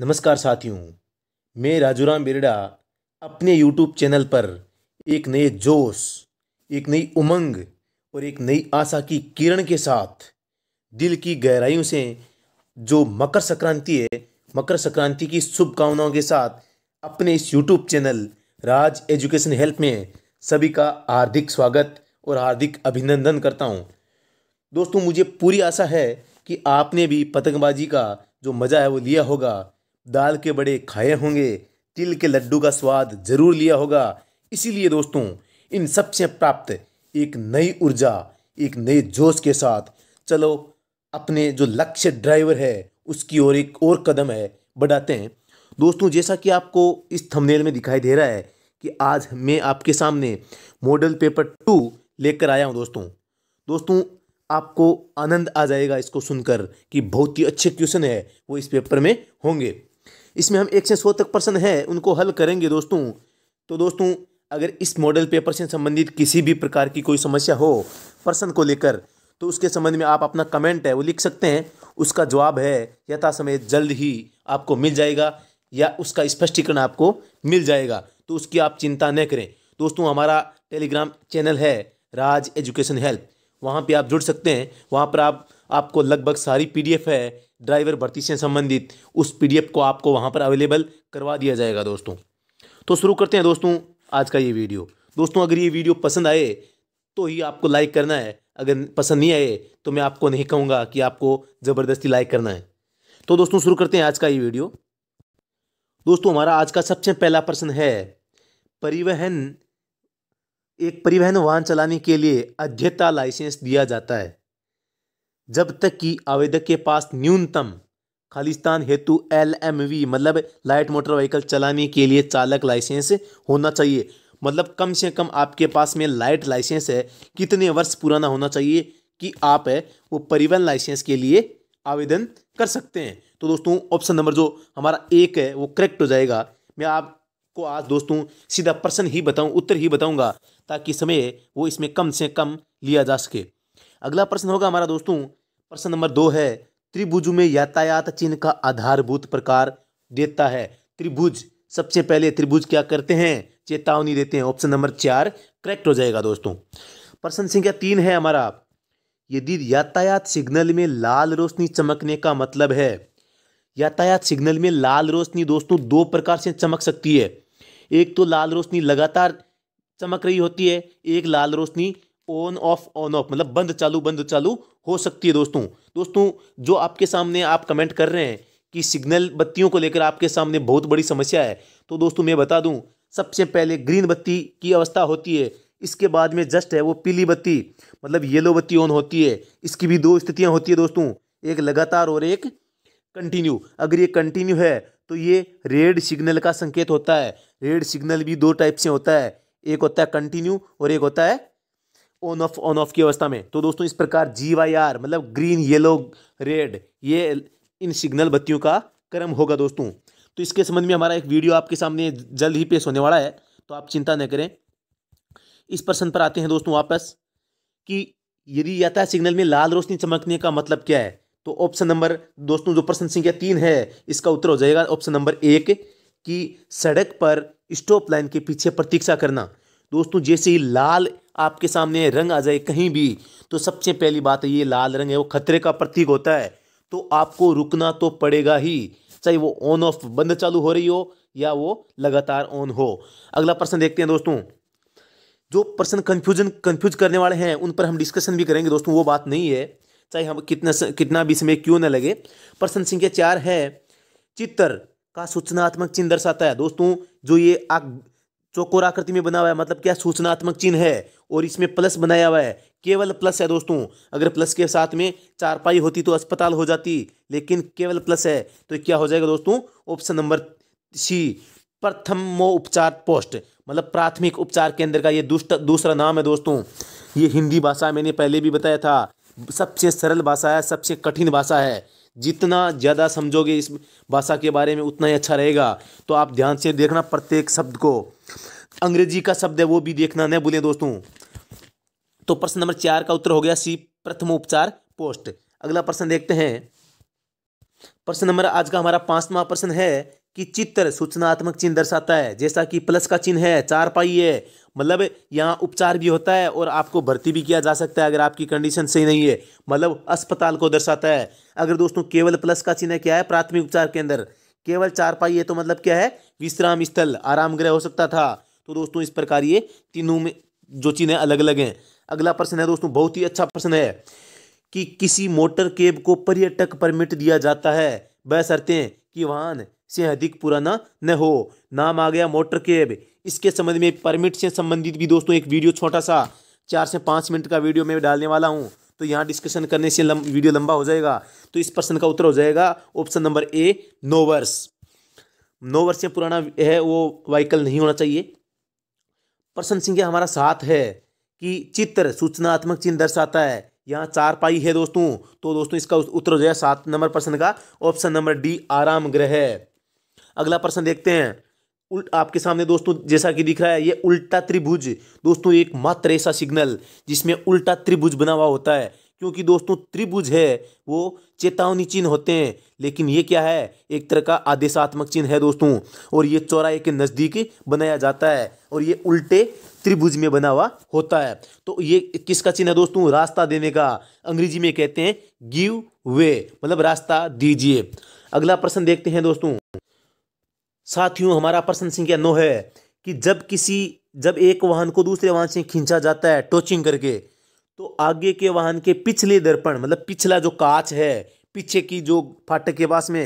नमस्कार साथियों मैं राजूराम बिरडा अपने यूट्यूब चैनल पर एक नए जोश एक नई उमंग और एक नई आशा की किरण के साथ दिल की गहराइयों से जो मकर संक्रांति है मकर संक्रांति की शुभकामनाओं के साथ अपने इस YouTube channel Raj education help में सभी का हार्दिक स्वागत और हार्दिक अभिनंदन करता हूँ दोस्तों मुझे पूरी आशा है कि आपने भी पतंगबाजी का जो मज़ा है वो लिया होगा दाल के बड़े खाए होंगे तिल के लड्डू का स्वाद जरूर लिया होगा इसीलिए दोस्तों इन सबसे प्राप्त एक नई ऊर्जा एक नए जोश के साथ चलो अपने जो लक्ष्य ड्राइवर है उसकी ओर एक और कदम है बढ़ाते हैं दोस्तों जैसा कि आपको इस थंबनेल में दिखाई दे रहा है कि आज मैं आपके सामने मॉडल पेपर टू लेकर आया हूं दोस्तों दोस्तों आपको आनंद आ जाएगा इसको सुनकर कि बहुत ही अच्छे क्वेश्चन है वो इस पेपर में होंगे इसमें हम एक से सौ तक पर्सन है उनको हल करेंगे दोस्तों तो दोस्तों अगर इस मॉडल पेपर से संबंधित किसी भी प्रकार की कोई समस्या हो पर्सन को लेकर तो उसके संबंध में आप अपना कमेंट है वो लिख सकते हैं उसका जवाब है यथा समय जल्द ही आपको मिल जाएगा या उसका स्पष्टीकरण आपको मिल जाएगा तो उसकी आप चिंता न करें दोस्तों हमारा टेलीग्राम चैनल है राज एजुकेशन हेल्प वहाँ पे आप जुड़ सकते हैं वहाँ पर आप आपको लगभग सारी पीडीएफ है ड्राइवर भर्ती से संबंधित उस पीडीएफ को आपको वहाँ पर अवेलेबल करवा दिया जाएगा दोस्तों तो शुरू करते हैं दोस्तों आज का ये वीडियो दोस्तों अगर ये वीडियो पसंद आए तो ही आपको लाइक करना है अगर पसंद नहीं आए तो मैं आपको नहीं कहूँगा कि आपको ज़बरदस्ती लाइक करना है तो दोस्तों शुरू करते हैं आज का ये वीडियो दोस्तों हमारा आज का सबसे पहला प्रश्न है परिवहन एक परिवहन वाहन चलाने के लिए अध्यता लाइसेंस दिया जाता है जब तक कि आवेदक के पास न्यूनतम खालिस्तान हेतु एल एम वी मतलब लाइट मोटर व्हीकल चलाने के लिए चालक लाइसेंस होना चाहिए मतलब कम से कम आपके पास में लाइट लाइसेंस है कितने वर्ष पुराना होना चाहिए कि आप है वो परिवहन लाइसेंस के लिए आवेदन कर सकते हैं तो दोस्तों ऑप्शन नंबर जो हमारा एक है वो करेक्ट हो जाएगा मैं आपको आज दोस्तों सीधा प्रश्न ही बताऊं उत्तर ही बताऊंगा ताकि समय वो इसमें कम से कम लिया जा सके अगला प्रश्न होगा हमारा दोस्तों प्रश्न नंबर दो है त्रिभुज में यातायात चिन्ह का आधारभूत प्रकार देता है त्रिभुज सबसे पहले त्रिभुज क्या करते हैं चेतावनी देते हैं ऑप्शन नंबर चार करेक्ट हो जाएगा दोस्तों प्रश्न संख्या तीन है हमारा यदि यातायात सिग्नल में लाल रोशनी चमकने का मतलब है यातायात सिग्नल में लाल रोशनी दोस्तों दो प्रकार से चमक सकती है एक तो लाल रोशनी लगातार चमक रही होती है एक लाल रोशनी ऑन ऑफ ऑन ऑफ मतलब बंद चालू बंद चालू हो सकती है दोस्तों दोस्तों जो आपके सामने आप कमेंट कर रहे हैं कि सिग्नल बत्तियों को लेकर आपके सामने बहुत बड़ी समस्या है तो दोस्तों मैं बता दूं सबसे पहले ग्रीन बत्ती की अवस्था होती है इसके बाद में जस्ट है वो पीली बत्ती मतलब येलो बत्ती ऑन होती है इसकी भी दो स्थितियाँ होती है दोस्तों एक लगातार और एक कंटिन्यू अगर ये कंटिन्यू है तो ये रेड सिग्नल का संकेत होता है रेड सिग्नल भी दो टाइप से होता है एक होता है कंटिन्यू और एक होता है ऑन ऑफ ऑन ऑफ की अवस्था में तो दोस्तों इस प्रकार जी वाई आर मतलब ग्रीन येलो रेड ये इन सिग्नल बत्तियों का क्रम होगा दोस्तों तो इसके संबंध में हमारा एक वीडियो आपके सामने जल्द ही पेश होने वाला है तो आप चिंता न करें इस प्रश्न पर आते हैं दोस्तों वापस कि यदि यातायात सिग्नल में लाल रोशनी चमकने का मतलब क्या है तो ऑप्शन नंबर दोस्तों जो प्रश्न संख्या तीन है इसका उत्तर हो जाएगा ऑप्शन नंबर एक कि सड़क पर स्टॉप लाइन के पीछे प्रतीक्षा करना दोस्तों जैसे ही लाल आपके सामने रंग आ जाए कहीं भी तो सबसे पहली बात है ये लाल रंग है वो खतरे का प्रतीक होता है तो आपको रुकना तो पड़ेगा ही चाहे वो ऑन ऑफ बंद चालू हो रही हो या वो लगातार ऑन हो अगला प्रश्न देखते हैं दोस्तों जो प्रश्न कन्फ्यूजन कन्फ्यूज करने वाले हैं उन पर हम डिस्कशन भी करेंगे दोस्तों वो बात नहीं है चाहे हम कितना कितना भी समय क्यों ना लगे प्रश्न संख्या चार है चित्र का सूचनात्मक चिन्ह दर्शाता है दोस्तों जो ये आग आकृति में बना हुआ है मतलब क्या सूचनात्मक चिन्ह है और इसमें प्लस बनाया हुआ है केवल प्लस है दोस्तों अगर प्लस के साथ में चारपाई होती तो अस्पताल हो जाती लेकिन केवल प्लस है तो क्या हो जाएगा दोस्तों ऑप्शन नंबर सी प्रथम उपचार पोस्ट मतलब प्राथमिक उपचार केंद्र का ये दूसरा नाम है दोस्तों ये हिंदी भाषा मैंने पहले भी बताया था सबसे सरल भाषा है सबसे कठिन भाषा है जितना ज़्यादा समझोगे इस भाषा के बारे में उतना ही अच्छा रहेगा तो आप ध्यान से देखना प्रत्येक शब्द को अंग्रेजी का शब्द है वो भी देखना न भूलें दोस्तों तो प्रश्न नंबर चार का उत्तर हो गया सी प्रथम उपचार पोस्ट अगला प्रश्न देखते हैं प्रश्न नंबर आज का हमारा पांचवा प्रश्न है कि चित्र सूचनात्मक चिन्ह दर्शाता है जैसा कि प्लस का चिन्ह है चार पाई है मतलब यहाँ उपचार भी होता है और आपको भर्ती भी किया जा सकता है अगर आपकी कंडीशन सही नहीं है मतलब अस्पताल को दर्शाता है अगर दोस्तों केवल प्लस का चिन्ह क्या है प्राथमिक उपचार के अंदर केवल चार पाई है तो मतलब क्या है विश्राम स्थल आराम गृह हो सकता था तो दोस्तों इस प्रकार ये तीनों में जो चिन्ह अलग अलग हैं अगला प्रश्न है दोस्तों बहुत ही अच्छा प्रश्न है कि किसी मोटर केब को पर्यटक परमिट दिया जाता है बशर्ते कि वाहन से अधिक पुराना न हो नाम आ गया मोटर कैब इसके संबंध में परमिट से संबंधित भी दोस्तों एक वीडियो छोटा सा चार से पाँच मिनट का वीडियो मैं डालने वाला हूँ तो यहाँ डिस्कशन करने से लंब, वीडियो लंबा हो जाएगा तो इस प्रश्न का उत्तर हो जाएगा ऑप्शन नंबर ए नौ वर्ष नौ वर्ष से पुराना है वो वाइकल नहीं होना चाहिए प्रश्न संख्या हमारा साथ है कि चित्र सूचनात्मक चिन्ह दर्शाता है यहाँ चार पाई है दोस्तों तो दोस्तों इसका उत्तर हो जाएगा सात नंबर प्रश्न का ऑप्शन नंबर डी आराम ग्रह अगला प्रश्न देखते हैं उल्ट आपके सामने दोस्तों जैसा कि दिख रहा है ये उल्टा त्रिभुज दोस्तों एक मात्र ऐसा सिग्नल जिसमें उल्टा त्रिभुज बना हुआ होता है क्योंकि दोस्तों त्रिभुज है वो चेतावनी चिन्ह होते हैं लेकिन ये क्या है एक तरह का आदेशात्मक चिन्ह है दोस्तों और ये चौराहे के नज़दीक बनाया जाता है और ये उल्टे त्रिभुज में बना हुआ होता है तो ये किसका चिन्ह है दोस्तों रास्ता देने का अंग्रेजी में कहते हैं गिव वे मतलब रास्ता दीजिए अगला प्रश्न देखते हैं दोस्तों साथियों हमारा प्रश्न संख्या नौ है कि जब किसी जब एक वाहन को दूसरे वाहन से खींचा जाता है टोचिंग करके तो आगे के वाहन के पिछले दर्पण मतलब पिछला जो कांच है पीछे की जो फाटक के पास में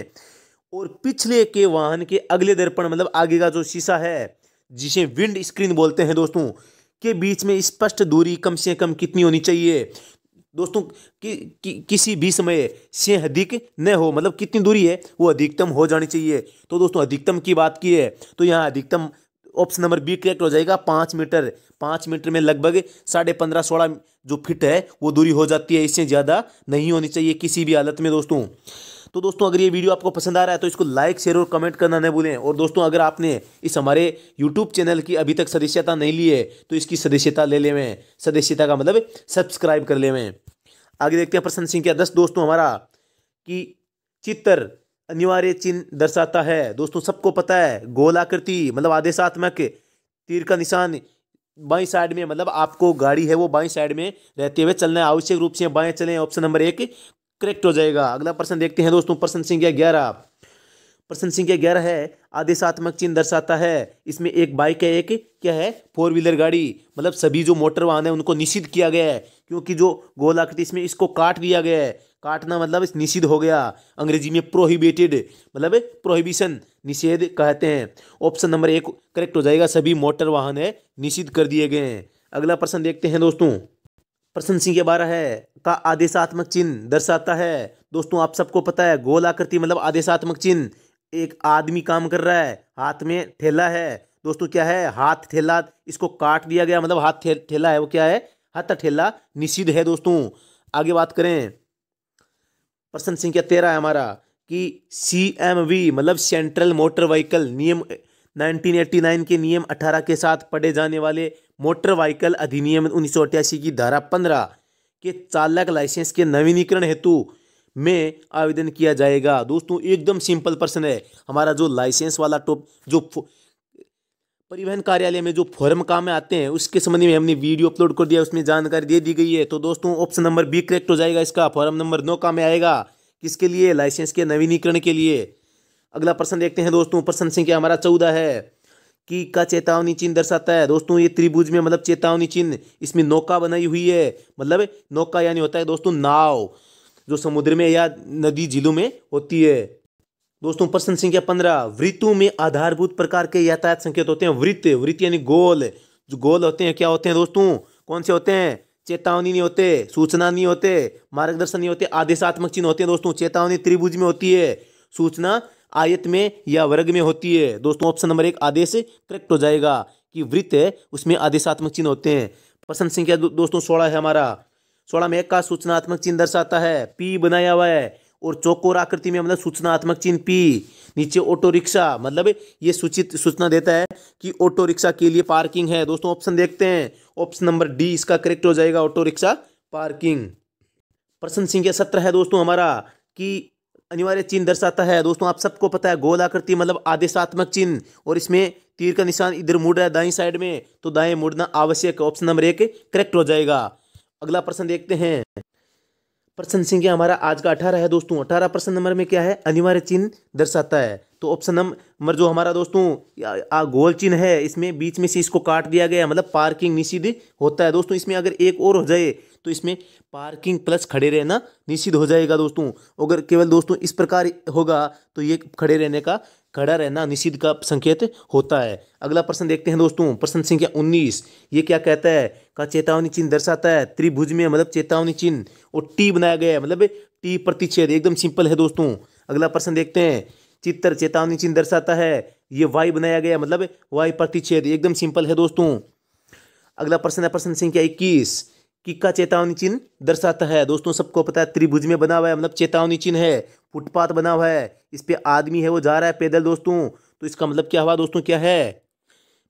और पिछले के वाहन के अगले दर्पण मतलब आगे का जो शीशा है जिसे विंड स्क्रीन बोलते हैं दोस्तों के बीच में स्पष्ट दूरी कम से कम कितनी होनी चाहिए दोस्तों कि, कि किसी भी समय से अधिक न हो मतलब कितनी दूरी है वो अधिकतम हो जानी चाहिए तो दोस्तों अधिकतम की बात की है तो यहाँ अधिकतम ऑप्शन नंबर बी करेक्ट हो जाएगा पाँच मीटर पाँच मीटर में लगभग साढ़े पंद्रह सोलह जो फिट है वो दूरी हो जाती है इससे ज़्यादा नहीं होनी चाहिए किसी भी हालत में दोस्तों तो दोस्तों अगर ये वीडियो आपको पसंद आ रहा है तो इसको लाइक शेयर और कमेंट करना नहीं भूलें और दोस्तों अगर आपने इस हमारे यूट्यूब चैनल की अभी तक सदस्यता नहीं ली है तो इसकी सदस्यता ले लेवें सदस्यता का मतलब सब्सक्राइब कर लेवें आगे देखते हैं प्रसन्न सिंह के दस दोस्तों हमारा कि चित्र अनिवार्य चिन्ह दर्शाता है दोस्तों सबको पता है गोलाकृति मतलब आदेशात्मक तीर का निशान बाई साइड में मतलब आपको गाड़ी है वो बाई साइड में रहते हुए चलना है आवश्यक रूप से बाएं चलें ऑप्शन नंबर एक करेक्ट हो जाएगा अगला प्रश्न देखते हैं दोस्तों प्रश्न संख्या ग्यारह प्रश्न संख्या ग्यारह है आदेशात्मक चिन्ह दर्शाता है इसमें एक बाइक है एक क्या है फोर व्हीलर गाड़ी मतलब सभी जो मोटर वाहन है उनको निषिद्ध किया गया है क्योंकि जो गोलाकृति इसमें इसको काट दिया गया है काटना मतलब निषिद्ध हो गया अंग्रेजी में प्रोहिबिटेड मतलब प्रोहिबिशन निषेध कहते हैं ऑप्शन नंबर एक करेक्ट हो जाएगा सभी मोटर वाहन है निषिद्ध कर दिए गए हैं अगला प्रश्न देखते हैं दोस्तों के बारह है का आदेशात्मक चिन्ह दर्शाता है दोस्तों आप सबको पता है गोल आकृति मतलब आदेशात्मक चिन्ह एक आदमी काम कर रहा है हाथ में ठेला है दोस्तों क्या है हाथ ठेला इसको काट दिया गया मतलब हाथ ठेला है वो क्या है हाथ ठेला निषिद्ध है दोस्तों आगे बात करें प्रश्न संख्या तेरह है हमारा कि सी एम वी मतलब सेंट्रल मोटर व्हीकल नियम 1989 के नियम 18 के साथ पढ़े जाने वाले मोटर व्हीकल अधिनियम उन्नीस की धारा 15 के चालक लाइसेंस के नवीनीकरण हेतु में आवेदन किया जाएगा दोस्तों एकदम सिंपल प्रश्न है हमारा जो लाइसेंस वाला टॉप जो परिवहन कार्यालय में जो फॉर्म काम में आते हैं उसके संबंध में हमने वीडियो अपलोड कर दिया उसमें जानकारी दे दी गई है तो दोस्तों ऑप्शन नंबर बी करेक्ट हो जाएगा इसका फॉर्म नंबर नौ काम में आएगा किसके लिए लाइसेंस के नवीनीकरण के लिए अगला प्रश्न देखते हैं दोस्तों प्रश्न संख्या हमारा चौदह है कि का चेतावनी चिन्ह दर्शाता है दोस्तों ये त्रिभुज में मतलब चेतावनी चिन्ह इसमें नौका बनाई हुई है मतलब नौका यानी होता है दोस्तों नाव जो समुद्र में या नदी झीलों में होती है दोस्तों प्रश्न संख्या पंद्रह वृत्तु में आधारभूत प्रकार के यातायात संकेत होते हैं वृत्त वृत्त यानी गोल जो गोल होते हैं क्या होते हैं दोस्तों कौन से होते हैं चेतावनी नहीं होते सूचना नहीं होते मार्गदर्शन नहीं होते आदेशात्मक चिन्ह होते हैं दोस्तों चेतावनी त्रिभुज में होती है सूचना आयत में या वर्ग में होती है दोस्तों ऑप्शन नंबर एक आदेश करेक्ट हो जाएगा कि वृत्त है उसमें आदेशात्मक चिन्ह होते हैं प्रश्न संख्या दो, दोस्तों सोलह है हमारा सोलह में एक का सूचनात्मक चिन्ह दर्शाता है पी बनाया हुआ है और चौकोर आकृति में मतलब सूचनात्मक चिन्ह पी नीचे ऑटो रिक्शा मतलब ये सूचित सूचना देता है कि ऑटो रिक्शा के लिए पार्किंग है दोस्तों ऑप्शन देखते हैं ऑप्शन नंबर डी इसका करेक्ट हो जाएगा ऑटो रिक्शा पार्किंग प्रश्न संख्या सत्रह है दोस्तों हमारा कि अनिवार्य चिन्ह दर्शाता है दोस्तों आप सबको पता है गोल आकृति मतलब आदेशात्मक चिन्ह और इसमें तीर का निशान इधर मुड़ रहा है दाई साइड में तो दाएं मुड़ना आवश्यक ऑप्शन नंबर एक करेक्ट हो जाएगा अगला प्रश्न देखते हैं प्रश्न संख्या हमारा आज का अठारह है दोस्तों अठारह प्रश्न नंबर में क्या है अनिवार्य चिन्ह दर्शाता है तो ऑप्शन नंबर जो हमारा दोस्तों आ, गोल चिन्ह है इसमें बीच में से इसको काट दिया गया मतलब पार्किंग निषिद्ध होता है दोस्तों इसमें अगर एक और हो जाए तो इसमें पार्किंग प्लस खड़े रहना निश्चित हो जाएगा दोस्तों अगर केवल दोस्तों इस प्रकार होगा तो ये खड़े रहने का खड़ा रहना निषिद्ध का संकेत होता है अगला प्रश्न देखते हैं दोस्तों प्रश्न संख्या उन्नीस ये क्या कहता है का चेतावनी चिन्ह दर्शाता है त्रिभुज में मतलब चेतावनी चिन्ह और टी बनाया गया है मतलब टी प्रतिच्छेद एकदम सिंपल है दोस्तों अगला प्रश्न देखते हैं चित्र चेतावनी चिन्ह दर्शाता है ये वाई बनाया गया मतलब वाई प्रतिच्छेद एकदम सिंपल है दोस्तों अगला प्रश्न है प्रश्न संख्या इक्कीस किक्का चेतावनी चिन्ह दर्शाता है दोस्तों सबको पता है त्रिभुज में बना हुआ है मतलब चेतावनी चिन्ह है फुटपाथ बना हुआ है इस पर आदमी है वो जा रहा है पैदल दोस्तों तो इसका मतलब क्या हुआ दोस्तों क्या है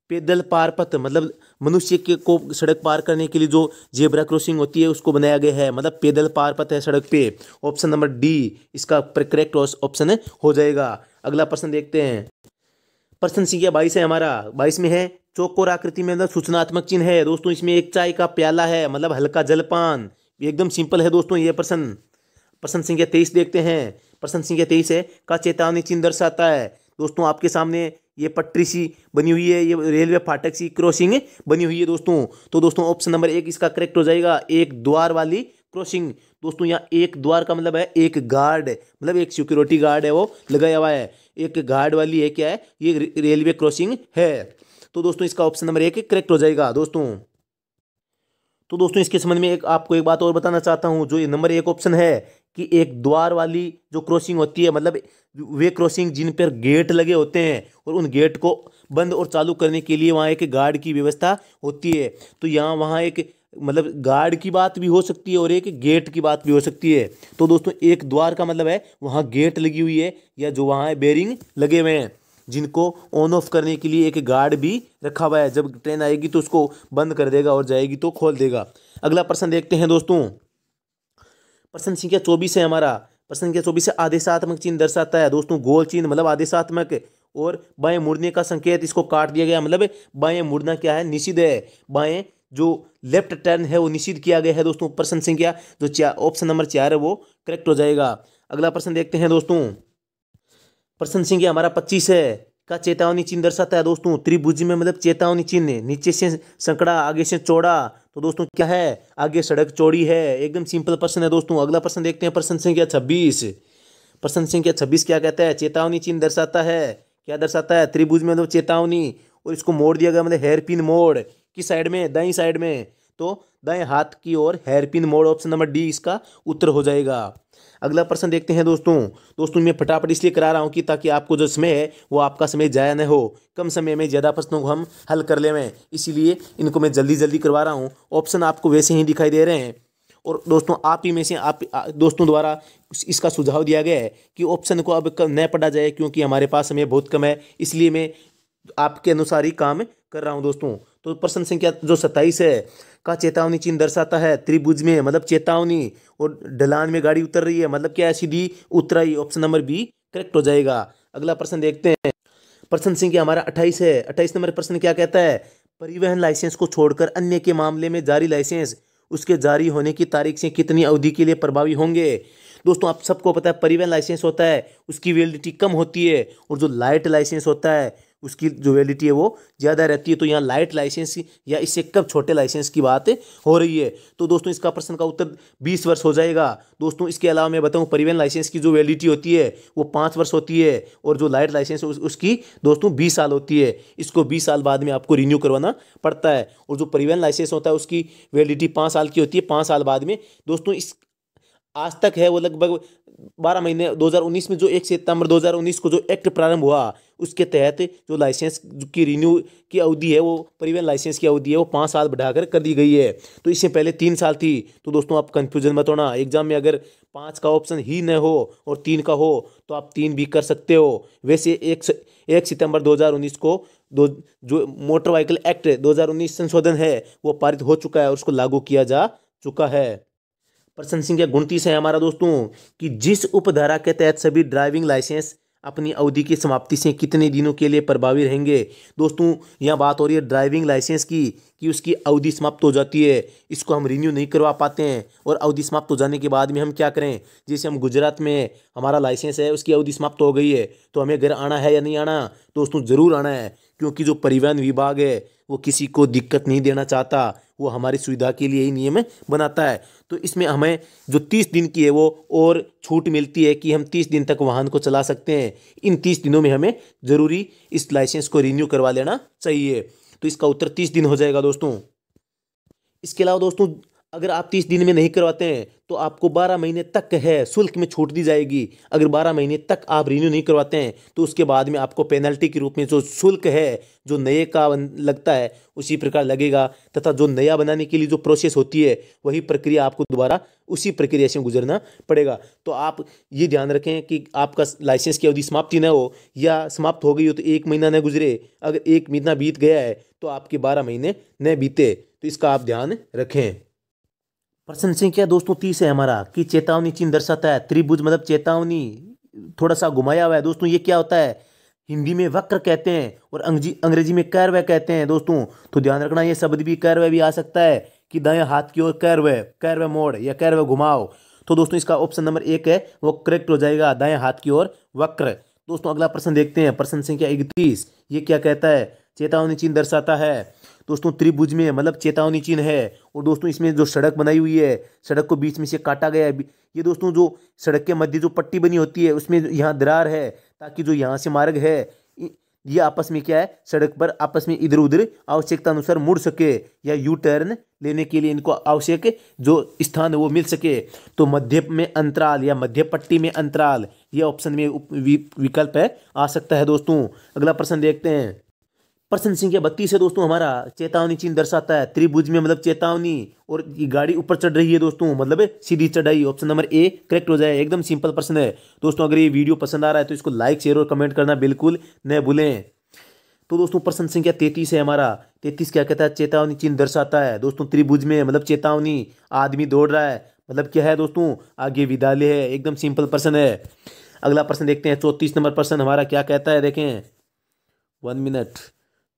पैदल पारपथ मतलब मनुष्य के को सड़क पार करने के लिए जो जेबरा क्रॉसिंग होती है उसको बनाया गया है मतलब पैदल पारपथ है सड़क पे ऑप्शन नंबर डी इसका करेक्ट ऑप्शन हो जाएगा अगला प्रश्न देखते हैं प्रश्न संख्या बाईस है हमारा बाईस में है चौकोर आकृति में अंदर सूचनात्मक चिन्ह है दोस्तों इसमें एक चाय का प्याला है मतलब हल्का जलपान एकदम सिंपल है दोस्तों ये प्रश्न प्रश्न संख्या तेईस देखते हैं प्रश्न संख्या तेईस है का चेतावनी चिन्ह दर्शाता है दोस्तों आपके सामने ये पटरी सी बनी हुई है ये रेलवे फाटक सी क्रॉसिंग बनी हुई है दोस्तों तो दोस्तों ऑप्शन नंबर एक इसका करेक्ट हो जाएगा एक द्वार वाली क्रॉसिंग दोस्तों यहाँ एक द्वार का मतलब है एक गार्ड मतलब एक सिक्योरिटी गार्ड है वो लगाया हुआ है एक गार्ड वाली है क्या है ये रेलवे क्रॉसिंग है तो दोस्तों इसका ऑप्शन नंबर एक करेक्ट हो जाएगा दोस्तों तो दोस्तों इसके संबंध में एक आपको एक बात और बताना चाहता हूँ जो ये नंबर एक ऑप्शन है कि एक द्वार वाली जो क्रॉसिंग होती है मतलब वे क्रॉसिंग जिन पर गेट लगे होते हैं और उन गेट को बंद और चालू करने के लिए वहाँ एक गार्ड की व्यवस्था होती है तो यहाँ वहाँ एक मतलब गार्ड की बात भी हो सकती है और एक गेट की बात भी हो सकती है तो दोस्तों एक द्वार का मतलब है वहाँ गेट लगी हुई है या जो वहाँ है बेरिंग लगे हुए हैं जिनको ऑन ऑफ करने के लिए एक गार्ड भी रखा हुआ है जब ट्रेन आएगी तो उसको बंद कर देगा और जाएगी तो खोल देगा अगला प्रश्न देखते हैं दोस्तों प्रश्न संख्या चौबीस है हमारा प्रश्न संख्या चौबीस से आदेशात्मक चिन्ह दर्शाता है दोस्तों गोल चिन्ह मतलब आदेशात्मक और बाएं मुड़ने का संकेत इसको काट दिया गया मतलब बाएं मुड़ना क्या है निषिद्ध है बाएं जो लेफ्ट टर्न है वो निश्चित किया गया है दोस्तों प्रश्न संख्या जो ऑप्शन नंबर चार है वो करेक्ट हो जाएगा अगला प्रश्न देखते हैं दोस्तों प्रश्न संख्या हमारा पच्चीस है का चेतावनी चिन्ह दर्शाता है दोस्तों त्रिभुज में मतलब चेतावनी चिन्ह नीचे से संकड़ा आगे से चौड़ा तो दोस्तों क्या है आगे सड़क चौड़ी है एकदम सिंपल प्रश्न है दोस्तों अगला प्रश्न देखते हैं प्रश्न संख्या छब्बीस प्रश्न संख्या छब्बीस क्या कहता है चेतावनी चिन्ह दर्शाता है क्या दर्शाता है त्रिभुज में मतलब चेतावनी और इसको मोड़ दिया गया मतलब हेयर पिन मोड़ किस साइड में दाई साइड में तो दाएं हाथ की ओर हेयरपिन मोड़ ऑप्शन नंबर डी इसका उत्तर हो जाएगा अगला प्रश्न देखते हैं दोस्तों दोस्तों मैं फटाफट इसलिए करा रहा हूँ कि ताकि आपको जो समय है वो आपका समय जाया न हो कम समय में ज़्यादा प्रश्नों को हम हल कर लेवें इसीलिए इनको मैं जल्दी जल्दी करवा रहा हूँ ऑप्शन आपको वैसे ही दिखाई दे रहे हैं और दोस्तों आप ही में से आप दोस्तों द्वारा इसका सुझाव दिया गया है कि ऑप्शन को अब न पढ़ा जाए क्योंकि हमारे पास समय बहुत कम है इसलिए मैं आपके अनुसार ही काम कर रहा हूँ दोस्तों तो प्रश्न संख्या जो सत्ताईस है का चेतावनी चिन्ह दर्शाता है त्रिभुज में मतलब चेतावनी और ढलान में गाड़ी उतर रही है मतलब क्या है सीधी उतराई ऑप्शन नंबर बी करेक्ट हो जाएगा अगला प्रश्न देखते हैं प्रश्न संख्या हमारा अट्ठाईस है अट्ठाईस नंबर प्रश्न क्या कहता है परिवहन लाइसेंस को छोड़कर अन्य के मामले में जारी लाइसेंस उसके जारी होने की तारीख से कितनी अवधि के लिए प्रभावी होंगे दोस्तों आप सबको पता है परिवहन लाइसेंस होता है उसकी वैलिडिटी कम होती है और जो लाइट लाइसेंस होता है उसकी जो वैलिडिटी है वो ज़्यादा रहती है तो यहाँ लाइट लाइसेंस या इससे कब छोटे लाइसेंस की बात हो रही है तो दोस्तों इसका प्रश्न का उत्तर बीस वर्ष हो जाएगा दोस्तों इसके अलावा मैं बताऊँ परिवहन लाइसेंस की जो वैलिडिटी होती है वो पाँच वर्ष होती है और जो लाइट लाइसेंस उस, उसकी दोस्तों बीस साल होती है इसको बीस साल बाद में आपको रिन्यू करवाना पड़ता है और जो परिवहन लाइसेंस होता है उसकी वैलिडिटी पाँच साल की होती है पाँच साल बाद में दोस्तों इस आज तक है वो लगभग बारह महीने 2019 में जो एक सितंबर 2019 को जो एक्ट प्रारंभ हुआ उसके तहत जो लाइसेंस की रिन्यू की अवधि है वो परिवहन लाइसेंस की अवधि है वो पाँच साल बढ़ाकर कर दी गई है तो इससे पहले तीन साल थी तो दोस्तों आप कन्फ्यूजन मत होना एग्जाम में अगर पाँच का ऑप्शन ही न हो और तीन का हो तो आप तीन भी कर सकते हो वैसे एक एक सितंबर 2019 को दो जो मोटर व्हीकल एक्ट 2019 संशोधन है वो पारित हो चुका है और उसको लागू किया जा चुका है प्रश्न संख्या गुणतीस है हमारा दोस्तों कि जिस उपधारा के तहत सभी ड्राइविंग लाइसेंस अपनी अवधि की समाप्ति से कितने दिनों के लिए प्रभावी रहेंगे दोस्तों यह बात हो रही है ड्राइविंग लाइसेंस की कि उसकी अवधि समाप्त हो जाती है इसको हम रिन्यू नहीं करवा पाते हैं और अवधि समाप्त हो जाने के बाद में हम क्या करें जैसे हम गुजरात में हमारा लाइसेंस है उसकी अवधि समाप्त हो गई है तो हमें घर आना है या नहीं आना दोस्तों ज़रूर आना है क्योंकि जो परिवहन विभाग है वो किसी को दिक्कत नहीं देना चाहता वो हमारी सुविधा के लिए ही नियम बनाता है तो इसमें हमें जो तीस दिन की है वो और छूट मिलती है कि हम तीस दिन तक वाहन को चला सकते हैं इन तीस दिनों में हमें ज़रूरी इस लाइसेंस को रिन्यू करवा लेना चाहिए तो इसका उत्तर तीस दिन हो जाएगा दोस्तों इसके अलावा दोस्तों अगर आप तीस दिन में नहीं करवाते हैं तो आपको बारह महीने तक है शुल्क में छूट दी जाएगी अगर बारह महीने तक आप रिन्यू नहीं करवाते हैं तो उसके बाद में आपको पेनल्टी के रूप में जो शुल्क है जो नए का लगता है उसी प्रकार लगेगा तथा जो नया बनाने के लिए जो प्रोसेस होती है वही प्रक्रिया आपको दोबारा उसी प्रक्रिया से गुजरना पड़ेगा तो आप ये ध्यान रखें कि आपका लाइसेंस की अवधि समाप्ति न हो या समाप्त हो गई हो तो एक महीना न गुजरे अगर एक महीना बीत गया है तो आपके बारह महीने न बीते तो इसका आप ध्यान रखें प्रश्न संख्या दोस्तों तीस है हमारा कि चेतावनी चिन्ह दर्शाता है त्रिभुज मतलब चेतावनी थोड़ा सा घुमाया हुआ है दोस्तों ये क्या होता है हिंदी में वक्र कहते हैं और अंग्रेजी में कर्व कहते हैं दोस्तों तो ध्यान रखना ये शब्द भी कर्व भी आ सकता है कि दाएं हाथ की ओर कर्व कर्व मोड़ या कर्व घुमाओ तो दोस्तों इसका ऑप्शन नंबर एक है वो करेक्ट हो जाएगा दाएं हाथ की ओर वक्र दोस्तों अगला प्रश्न देखते हैं प्रश्न संख्या इकतीस ये क्या कहता है चेतावनी चिन्ह दर्शाता है दोस्तों त्रिभुज में मतलब चेतावनी चिन्ह है और दोस्तों इसमें जो सड़क बनाई हुई है सड़क को बीच में से काटा गया है ये दोस्तों जो सड़क के मध्य जो पट्टी बनी होती है उसमें यहाँ दरार है ताकि जो यहाँ से मार्ग है ये आपस में क्या है सड़क पर आपस में इधर उधर आवश्यकता अनुसार मुड़ सके या यू टर्न लेने के लिए इनको आवश्यक जो स्थान है वो मिल सके तो मध्य में अंतराल या मध्य पट्टी में अंतराल ये ऑप्शन में विकल्प है आ सकता है दोस्तों अगला प्रश्न देखते हैं प्रश्न संख्या बत्तीस है दोस्तों हमारा चेतावनी चिन्ह दर्शाता है त्रिभुज में मतलब चेतावनी और ये गाड़ी ऊपर चढ़ रही है दोस्तों मतलब सीधी चढ़ाई ऑप्शन नंबर ए करेक्ट हो जाए एकदम सिंपल प्रश्न है दोस्तों अगर ये वीडियो पसंद आ रहा है तो इसको लाइक शेयर और कमेंट करना बिल्कुल न भूलें तो दोस्तों प्रश्न संख्या तैतीस है हमारा तैतीस क्या कहता है चेतावनी चिन्ह दर्शाता है दोस्तों त्रिभुज में मतलब चेतावनी आदमी दौड़ रहा है मतलब क्या है दोस्तों आगे विद्यालय है एकदम सिंपल प्रश्न है अगला प्रश्न देखते हैं चौंतीस नंबर प्रश्न हमारा क्या कहता है देखें वन मिनट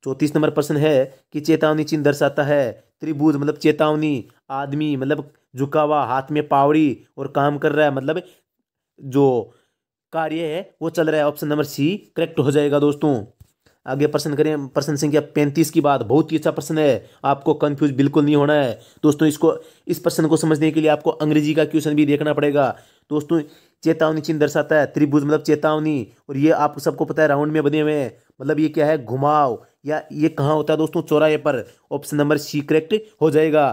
चौंतीस नंबर प्रश्न है कि चेतावनी चिन्ह दर्शाता है त्रिभुज मतलब चेतावनी आदमी मतलब झुका हुआ हाथ में पावड़ी और काम कर रहा है मतलब जो कार्य है वो चल रहा है ऑप्शन नंबर सी करेक्ट हो जाएगा दोस्तों आगे प्रश्न करें प्रश्न संख्या पैंतीस की बात बहुत ही अच्छा प्रश्न है आपको कंफ्यूज बिल्कुल नहीं होना है दोस्तों इसको इस प्रश्न को समझने के लिए आपको अंग्रेजी का क्वेश्चन भी देखना पड़ेगा दोस्तों चेतावनी चिन्ह दर्शाता है त्रिभुज मतलब चेतावनी और ये आप सबको पता है राउंड में बने हुए हैं मतलब ये क्या है घुमाव या ये कहाँ होता है दोस्तों चौराहे पर ऑप्शन नंबर सी करेक्ट हो जाएगा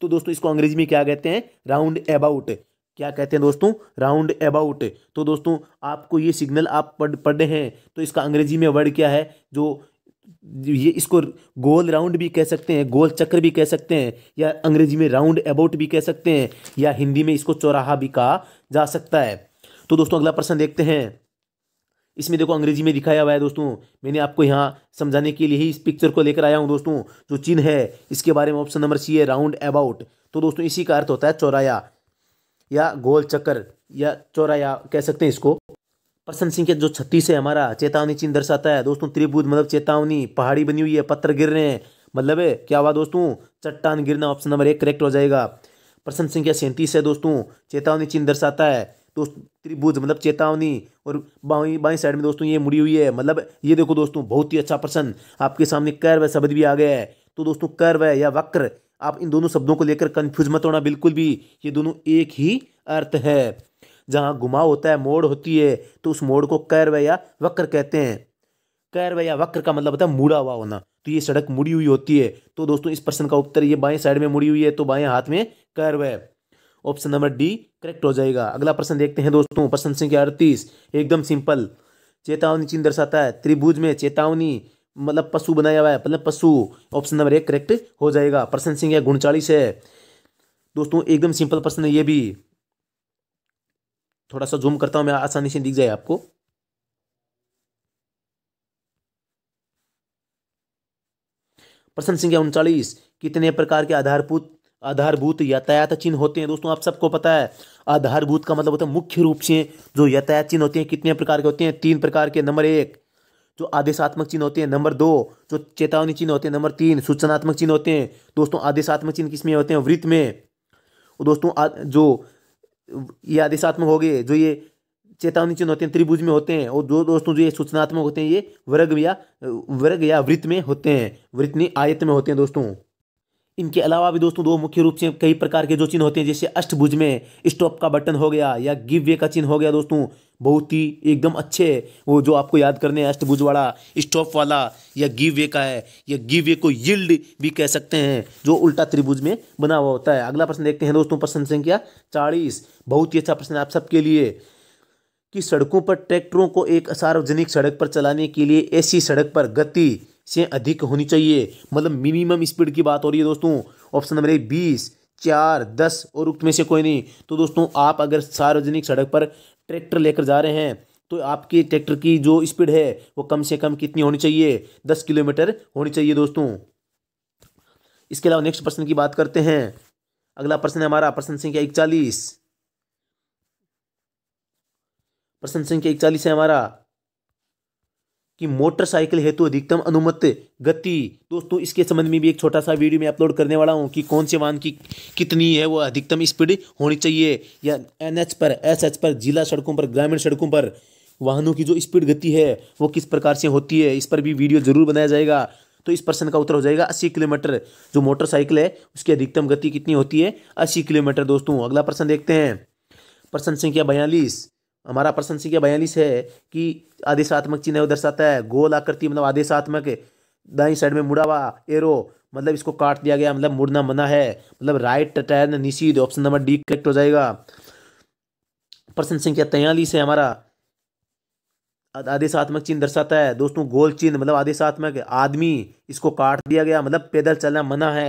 तो दोस्तों इसको अंग्रेजी में क्या कहते हैं राउंड अबाउट क्या कहते हैं दोस्तों राउंड अबाउट तो दोस्तों आपको ये सिग्नल आप पढ़ पढ़े हैं तो इसका अंग्रेजी में वर्ड क्या है जो ये इसको गोल राउंड भी कह सकते हैं गोल चक्र भी कह सकते हैं या अंग्रेजी में राउंड अबाउट भी कह सकते हैं या हिंदी में इसको चौराहा भी कहा जा सकता है तो दोस्तों अगला प्रश्न देखते हैं इसमें देखो अंग्रेजी में दिखाया हुआ है दोस्तों मैंने आपको यहाँ समझाने के लिए ही इस पिक्चर को लेकर आया हूँ दोस्तों जो चिन्ह है इसके बारे में ऑप्शन नंबर सी है राउंड अबाउट तो दोस्तों इसी का अर्थ होता है चौराया या गोल चक्कर या चौराया कह सकते हैं इसको सिंह संख्या जो छत्तीस है हमारा चेतावनी चिन्ह दर्शाता है दोस्तों त्रिभुज मतलब चेतावनी पहाड़ी बनी हुई है पत्थर गिर रहे हैं मतलब है क्या हुआ दोस्तों चट्टान गिरना ऑप्शन नंबर एक करेक्ट हो जाएगा सिंह संख्या सैंतीस है दोस्तों चेतावनी चिन्ह दर्शाता है दोस्तों त्रिभुज मतलब चेतावनी और बाई बाई साइड में दोस्तों ये मुड़ी हुई है मतलब ये देखो दोस्तों बहुत ही अच्छा प्रश्न आपके सामने कर्व शब्द भी आ गया है तो दोस्तों कर्व है या वक्र आप इन दोनों शब्दों को लेकर कन्फ्यूज मत होना बिल्कुल भी ये दोनों एक ही अर्थ है जहाँ घुमाव होता है मोड़ होती है तो उस मोड़ को कैर या वक्र कहते हैं कैर या वक्र का मतलब होता है मुड़ा हुआ होना तो ये सड़क मुड़ी हुई होती है तो दोस्तों इस प्रश्न का उत्तर ये बाएं साइड में मुड़ी हुई है तो बाएं हाथ में कैर ऑप्शन नंबर डी करेक्ट हो जाएगा अगला प्रश्न देखते हैं दोस्तों प्रश्न संख्या अड़तीस एकदम सिंपल चेतावनी चिन्ह दर्शाता है त्रिभुज में चेतावनी मतलब पशु बनाया हुआ है मतलब पशु ऑप्शन नंबर एक करेक्ट हो जाएगा प्रश्न संख्या गुणचालीस है दोस्तों एकदम सिंपल प्रश्न है ये भी थोड़ा सा जूम करता हूं मैं आसानी से दिख जाए आपको प्रश्न संख्या उनचालीस कितने प्रकार के आधारभूत आधारभूत यातायात चिन्ह होते हैं दोस्तों आप सबको पता है आधारभूत का मतलब होता है मुख्य रूप से जो यातायात चिन्ह होते हैं कितने प्रकार के होते हैं तीन प्रकार के नंबर एक जो आदेशात्मक चिन्ह होते हैं नंबर दो जो चेतावनी चिन्ह होते हैं नंबर तीन सूचनात्मक चिन्ह होते हैं दोस्तों आदेशात्मक चिन्ह किसमें होते हैं वृत्त में और दोस्तों जो ये आदेशात्मक हो गए जो ये चेतावनी चिन्ह होते हैं त्रिभुज में होते हैं और जो दोस्तों जो ये सूचनात्मक होते हैं ये वर्ग या वर्ग या वृत्त में होते हैं वृत्त आयत में होते हैं दोस्तों इनके अलावा भी दोस्तों दो मुख्य रूप से कई प्रकार के जो चिन्ह होते हैं जैसे अष्टभुज में स्टॉप का बटन हो गया या गिव वे का चिन्ह हो गया दोस्तों बहुत ही एकदम अच्छे वो जो आपको याद करने हैं अष्टभुज वाला स्टॉप वाला या गिव वे का है या गिव वे को यील्ड भी कह सकते हैं जो उल्टा त्रिभुज में बना हुआ होता है अगला प्रश्न देखते हैं दोस्तों प्रश्न संख्या चालीस बहुत ही अच्छा प्रश्न है आप सबके लिए कि सड़कों पर ट्रैक्टरों को एक सार्वजनिक सड़क पर चलाने के लिए ऐसी सड़क पर गति से अधिक होनी चाहिए मतलब मिनिमम स्पीड की बात हो रही है दोस्तों ऑप्शन नंबर ए बीस चार दस और उक्त में से कोई नहीं तो दोस्तों आप अगर सार्वजनिक सड़क पर ट्रैक्टर लेकर जा रहे हैं तो आपके ट्रैक्टर की जो स्पीड है वो कम से कम कितनी होनी चाहिए दस किलोमीटर होनी चाहिए दोस्तों इसके अलावा नेक्स्ट प्रश्न की बात करते हैं अगला प्रश्न है हमारा प्रश्न संख्या इकचालीस प्रश्न संख्या इकचालीस है हमारा कि मोटरसाइकिल हेतु अधिकतम अनुमत गति दोस्तों इसके संबंध में भी एक छोटा सा वीडियो मैं अपलोड करने वाला हूँ कि कौन से वाहन की कितनी है वो अधिकतम स्पीड होनी चाहिए या एनएच पर एसएच पर जिला सड़कों पर ग्रामीण सड़कों पर वाहनों की जो स्पीड गति है वो किस प्रकार से होती है इस पर भी वीडियो जरूर बनाया जाएगा तो इस प्रश्न का उत्तर हो जाएगा अस्सी किलोमीटर जो मोटरसाइकिल है उसकी अधिकतम गति कितनी होती है अस्सी किलोमीटर दोस्तों अगला प्रश्न देखते हैं प्रश्न संख्या बयालीस हमारा प्रश्न संख्या बयालीस है कि आदेशात्मक चिन्ह दर्शाता है गोल आकृति मतलब आदेशात्मक दाई साइड में मुड़ा हुआ एरो मतलब इसको काट दिया गया मतलब मुड़ना मना है मतलब राइट टर्न निषिद्ध ऑप्शन नंबर डी करेक्ट हो जाएगा प्रश्न संख्या तैयलीस है हमारा आदेशात्मक चिन्ह दर्शाता है दोस्तों गोल चिन्ह मतलब आदेशात्मक आदमी इसको काट दिया गया मतलब पैदल चलना मना है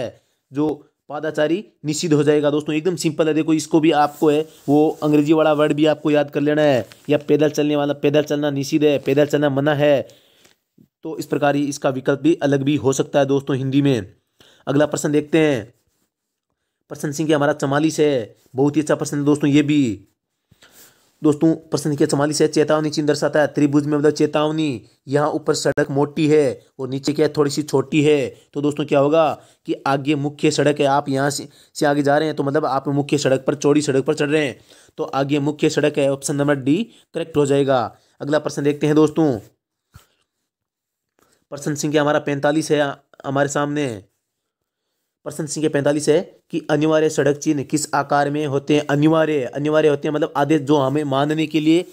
जो पादाचारी निषिद्ध हो जाएगा दोस्तों एकदम सिंपल है देखो इसको भी आपको है वो अंग्रेजी वाला वर्ड भी आपको याद कर लेना है या पैदल चलने वाला पैदल चलना निषिद्ध है पैदल चलना मना है तो इस प्रकार ही इसका विकल्प भी अलग भी हो सकता है दोस्तों हिंदी में अगला प्रश्न देखते हैं प्रश्न सिंह हमारा चमालीस है बहुत ही अच्छा प्रश्न है दोस्तों ये भी दोस्तों प्रश्न संख्या चवालीस से चेतावनी चिन्ह दर्शाता है त्रिभुज में मतलब चेतावनी यहाँ ऊपर सड़क मोटी है और नीचे क्या है थोड़ी सी छोटी है तो दोस्तों क्या होगा कि आगे मुख्य सड़क है आप यहाँ से, से आगे जा रहे हैं तो मतलब आप मुख्य सड़क पर चौड़ी सड़क पर चढ़ रहे हैं तो आगे मुख्य सड़क है ऑप्शन नंबर डी करेक्ट हो जाएगा अगला प्रश्न देखते हैं दोस्तों प्रश्न संख्या हमारा पैंतालीस है हमारे सामने प्रश्न संख्या पैंतालीस है कि अनिवार्य सड़क चिन्ह किस आकार में होते हैं अनिवार्य अनिवार्य होते हैं मतलब आदेश जो हमें मानने के लिए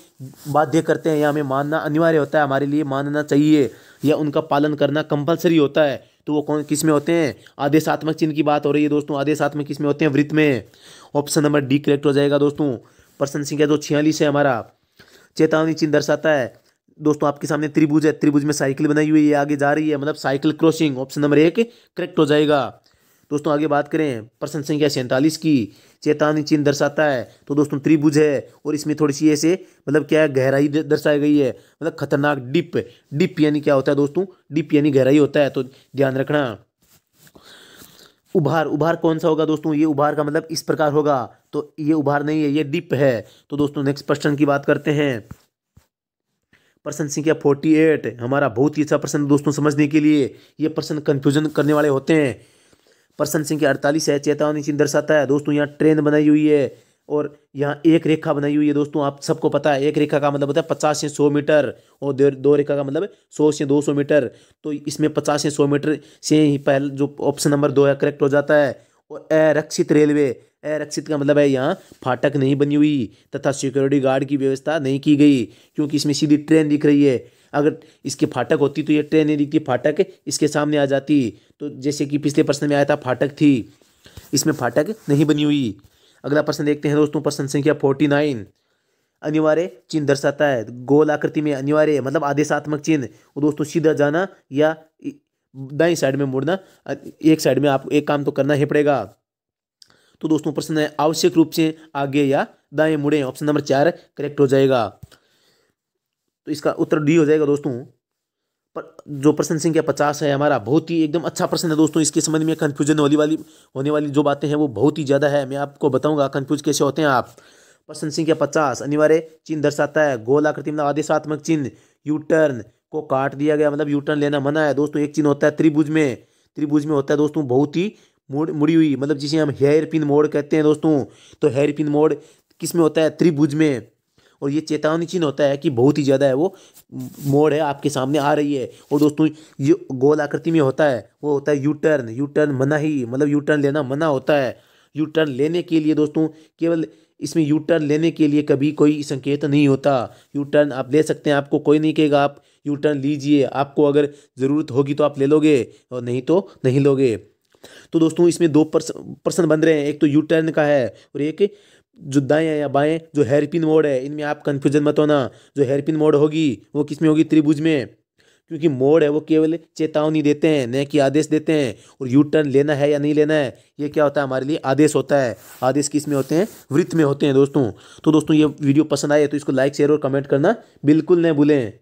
बाध्य करते हैं या हमें मानना अनिवार्य होता है हमारे लिए मानना चाहिए या उनका पालन करना कंपलसरी होता है तो वो कौन किस में होते हैं आदेशात्मक चिन्ह की बात हो रही है दोस्तों आदेशात्मक किस में होते हैं वृत्त में ऑप्शन नंबर डी करेक्ट हो जाएगा दोस्तों प्रश्न संख्या जो छियालीस है हमारा चेतावनी चिन्ह दर्शाता है दोस्तों आपके सामने त्रिभुज है त्रिभुज में साइकिल बनाई हुई है आगे जा रही है मतलब साइकिल क्रॉसिंग ऑप्शन नंबर एक करेक्ट हो जाएगा दोस्तों आगे बात करें प्रश्न संख्या सैंतालीस की चेतावनी चिन्ह दर्शाता है तो दोस्तों त्रिभुज है और इसमें थोड़ी सी ऐसे मतलब क्या है गहराई दर्शाई गई है मतलब खतरनाक डिप डिप यानी क्या होता है दोस्तों डिप यानी गहराई होता है तो ध्यान रखना उभार उभार कौन सा होगा दोस्तों ये उभार का मतलब इस प्रकार होगा तो ये उभार नहीं है ये डिप है तो दोस्तों नेक्स्ट प्रश्न की बात करते हैं प्रश्न संख्या फोर्टी एट हमारा बहुत ही अच्छा प्रश्न दोस्तों समझने के लिए ये प्रश्न कन्फ्यूजन करने वाले होते हैं प्रसन्न सिंह की अड़तालीस है चेतावनी चिन्ह दर्शाता है दोस्तों यहाँ ट्रेन बनाई हुई है और यहाँ एक रेखा बनाई हुई है दोस्तों आप सबको पता है एक रेखा का मतलब होता है पचास से सौ मीटर और दो रेखा का मतलब सौ से दो सौ मीटर तो इसमें पचास से सौ मीटर से ही पहले जो ऑप्शन नंबर दो है करेक्ट हो जाता है और अरक्षित रेलवे अरक्षित का मतलब है यहाँ फाटक नहीं बनी हुई तथा सिक्योरिटी गार्ड की व्यवस्था नहीं की गई क्योंकि इसमें सीधी ट्रेन दिख रही है अगर इसके फाटक होती तो ये ट्रेन नहीं दिखती फाटक इसके सामने आ जाती तो जैसे कि पिछले प्रश्न में आया था फाटक थी इसमें फाटक नहीं बनी हुई अगला प्रश्न देखते हैं दोस्तों प्रश्न संख्या फोर्टी नाइन अनिवार्य चिन्ह दर्शाता है गोल आकृति में अनिवार्य मतलब आदेशात्मक चिन्ह और दोस्तों सीधा जाना या दाई साइड में मुड़ना एक साइड में आपको एक काम तो करना ही पड़ेगा तो दोस्तों प्रश्न है आवश्यक रूप से आगे या दाएं मुड़े ऑप्शन नंबर चार करेक्ट हो जाएगा तो इसका उत्तर डी हो जाएगा दोस्तों पर जो प्रश्न संख्या पचास है हमारा बहुत ही एकदम अच्छा प्रश्न है दोस्तों इसके संबंध में कन्फ्यूजन वाली वाली होने वाली जो बातें हैं वो बहुत ही ज़्यादा है मैं आपको बताऊँगा कन्फ्यूज कैसे होते हैं आप प्रश्न संख्या पचास अनिवार्य चिन्ह दर्शाता है आकृति मतलब आदेशात्मक चिन्ह यू टर्न को काट दिया गया मतलब यू टर्न लेना मना है दोस्तों एक चिन्ह होता है त्रिभुज में त्रिभुज में होता है दोस्तों बहुत ही मुड़ मुड़ी हुई मतलब जिसे हम हेयर पिन मोड़ कहते हैं दोस्तों तो हेयर पिन मोड़ किस में होता है त्रिभुज में और ये चेतावनी चिन्ह होता है कि बहुत ही ज़्यादा है वो मोड़ है आपके सामने आ रही है और दोस्तों ये गोल आकृति में होता है वो होता है यू टर्न यू टर्न मना ही मतलब यू टर्न लेना मना होता है यू टर्न लेने के लिए दोस्तों केवल इसमें यू टर्न लेने के लिए कभी कोई संकेत नहीं होता यू टर्न आप ले सकते हैं आपको कोई नहीं कहेगा आप यू टर्न लीजिए आपको अगर ज़रूरत होगी तो आप ले लोगे और नहीं तो नहीं लोगे तो दोस्तों इसमें दो प्रश्न बन रहे हैं एक तो यू टर्न का है और एक जो दाएँ या बाएँ जो हेयरपिन मोड है इनमें आप कन्फ्यूजन मत होना जो हेयरपिन मोड होगी वो किस में होगी त्रिभुज में क्योंकि मोड है वो केवल चेतावनी देते हैं न कि आदेश देते हैं और यू टर्न लेना है या नहीं लेना है ये क्या होता है हमारे लिए आदेश होता है आदेश किस में होते हैं वृत्त में होते हैं दोस्तों तो दोस्तों ये वीडियो पसंद आए तो इसको लाइक शेयर और कमेंट करना बिल्कुल न भूलें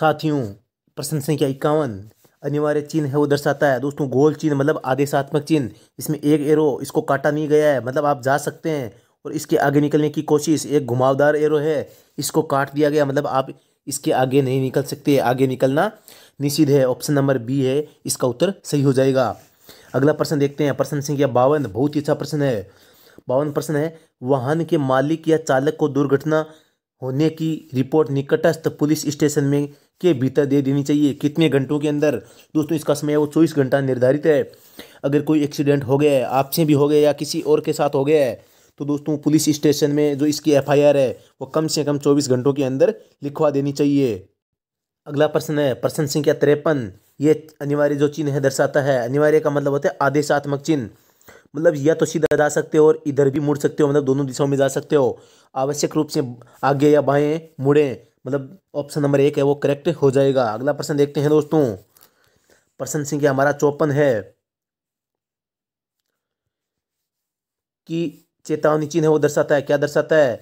साथियों प्रश्न संख्या इक्यावन अनिवार्य चिन्ह है वो दर्शाता है दोस्तों गोल चिन्ह मतलब आदेशात्मक चिन्ह इसमें एक एरो इसको काटा नहीं गया है मतलब आप जा सकते हैं और इसके आगे निकलने की कोशिश एक घुमावदार एरो है इसको काट दिया गया मतलब आप इसके आगे नहीं निकल सकते आगे निकलना निषिद्ध है ऑप्शन नंबर बी है इसका उत्तर सही हो जाएगा अगला प्रश्न देखते हैं प्रश्न संख्या बावन बहुत ही अच्छा प्रश्न है बावन प्रश्न है वाहन के मालिक या चालक को दुर्घटना होने की रिपोर्ट निकटस्थ पुलिस स्टेशन में के भीतर दे देनी चाहिए कितने घंटों के अंदर दोस्तों इसका समय वो चौबीस घंटा निर्धारित है अगर कोई एक्सीडेंट हो गया है आपसे भी हो गया या किसी और के साथ हो गया है तो दोस्तों पुलिस स्टेशन में जो इसकी एफआईआर है वो कम से कम चौबीस घंटों के अंदर लिखवा देनी चाहिए अगला प्रश्न है प्रश्न संख्या तिरपन ये अनिवार्य जो चिन्ह है दर्शाता है अनिवार्य का मतलब होता है आदेशात्मक चिन्ह मतलब या तो सीधा जा सकते हो और इधर भी मुड़ सकते हो मतलब दोनों दिशाओं में जा सकते हो आवश्यक रूप से आगे या बाएं मुड़ें मतलब ऑप्शन नंबर एक है वो करेक्ट हो जाएगा अगला प्रश्न देखते हैं दोस्तों प्रश्न संख्या हमारा चौपन है कि चेतावनी चिन्ह है वो दर्शाता है क्या दर्शाता है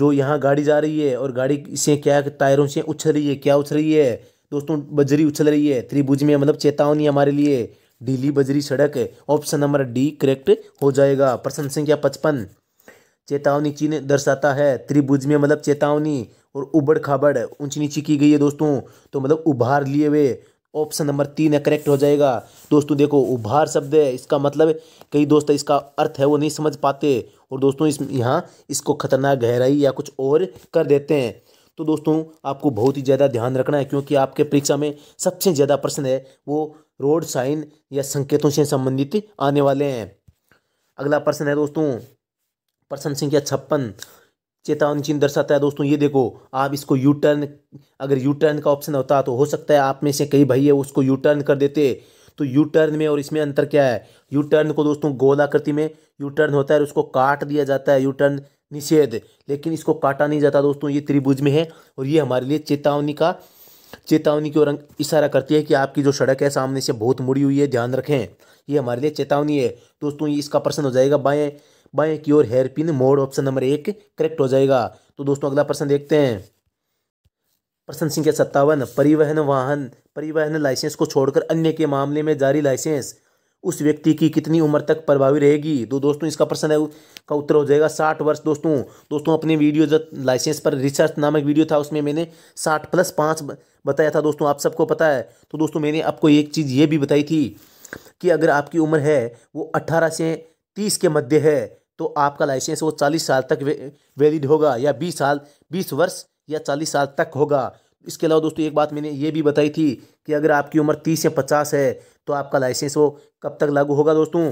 जो यहाँ गाड़ी जा रही है और गाड़ी से क्या टायरों से उछल रही है क्या उछल रही है दोस्तों बजरी उछल रही है त्रिभुज में मतलब चेतावनी हमारे लिए ढीली बजरी सड़क है ऑप्शन नंबर डी करेक्ट हो जाएगा प्रश्न संख्या पचपन चेतावनी चिन्ह दर्शाता है त्रिभुज में मतलब चेतावनी और उबड़ खाबड़ ऊंची नीची की गई है दोस्तों तो मतलब उभार लिए हुए ऑप्शन नंबर तीन है करेक्ट हो जाएगा दोस्तों देखो उभार शब्द है इसका मतलब कई दोस्त इसका अर्थ है वो नहीं समझ पाते और दोस्तों इस यहाँ इसको खतरनाक गहराई या कुछ और कर देते हैं तो दोस्तों आपको बहुत ही ज़्यादा ध्यान रखना है क्योंकि आपके परीक्षा में सबसे ज़्यादा प्रश्न है वो रोड साइन या संकेतों से संबंधित आने वाले हैं अगला प्रश्न है दोस्तों प्रश्न संख्या छप्पन चेतावनी चिन्ह दर्शाता है दोस्तों ये देखो आप इसको यू टर्न अगर यू टर्न का ऑप्शन होता तो हो सकता है आप में से कई भाई है उसको यू टर्न कर देते तो यू टर्न में और इसमें अंतर क्या है यू टर्न को दोस्तों गोलाकृति में यू टर्न होता है और उसको काट दिया जाता है यू टर्न निषेध लेकिन इसको काटा नहीं जाता दोस्तों ये त्रिभुज में है और ये हमारे लिए चेतावनी का चेतावनी की ओर अं-, इशारा करती है कि आपकी जो सड़क है सामने से बहुत मुड़ी हुई है ध्यान रखें ये हमारे लिए चेतावनी है दोस्तों ये इसका प्रश्न हो जाएगा बाएँ बाएँ की ओर हेयर पिन मोड ऑप्शन नंबर एक करेक्ट हो जाएगा तो दोस्तों अगला प्रश्न देखते हैं प्रश्न संख्या सत्तावन परिवहन वाहन परिवहन लाइसेंस को छोड़कर अन्य के मामले में जारी लाइसेंस उस व्यक्ति की कितनी उम्र तक प्रभावी रहेगी तो दोस्तों इसका प्रश्न है का उत्तर हो जाएगा साठ वर्ष दोस्तों दोस्तों अपने वीडियो जब लाइसेंस पर रिसर्च नामक वीडियो था उसमें मैंने साठ प्लस पाँच बताया था दोस्तों आप सबको पता है तो दोस्तों मैंने आपको एक चीज़ ये भी बताई थी कि अगर आपकी उम्र है वो अट्ठारह से तीस के मध्य है तो आपका लाइसेंस वो चालीस साल तक वे, वैलिड होगा या बीस साल बीस वर्ष या चालीस साल तक होगा इसके अलावा दोस्तों एक बात मैंने ये भी बताई थी कि अगर आपकी उम्र तीस से पचास है तो आपका लाइसेंस वो कब तक लागू होगा दोस्तों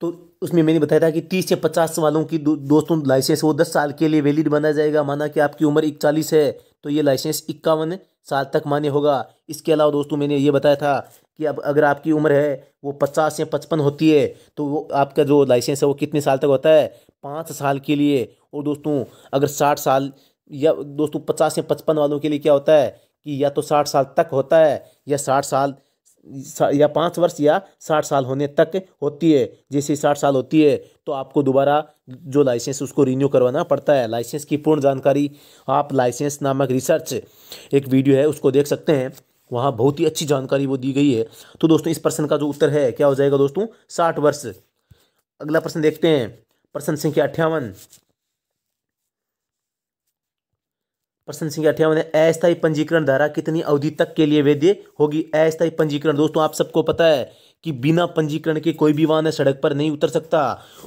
तो उसमें मैंने बताया था कि तीस से पचास वालों की दो, दोस्तों लाइसेंस वो दस साल के लिए वैलिड माना जाएगा माना कि आपकी उम्र इकचालीस है तो ये लाइसेंस इक्यावन साल तक मान्य होगा इसके अलावा दोस्तों मैंने ये बताया था कि अब अगर आपकी उम्र है वो पचास या पचपन होती है तो वो आपका जो लाइसेंस है वो कितने साल तक होता है पाँच साल के लिए और दोस्तों अगर साठ साल या दोस्तों पचास या पचपन वालों के लिए क्या होता है कि या तो साठ साल तक होता है या साठ साल या पाँच वर्ष या साठ साल होने तक होती है जैसे साठ साल होती है तो आपको दोबारा जो लाइसेंस उसको रिन्यू करवाना पड़ता है लाइसेंस की पूर्ण जानकारी आप लाइसेंस नामक रिसर्च एक वीडियो है उसको देख सकते हैं वहाँ बहुत ही अच्छी जानकारी वो दी गई है तो दोस्तों इस प्रश्न का जो उत्तर है क्या हो जाएगा दोस्तों साठ वर्ष अगला प्रश्न देखते हैं प्रश्न संख्या अट्ठावन प्रश्न संख्या अठावन है अस्थायी पंजीकरण धारा कितनी अवधि तक के लिए वैध होगी अस्थायी पंजीकरण दोस्तों आप सबको पता है कि बिना पंजीकरण के कोई भी वाहन सड़क पर नहीं उतर सकता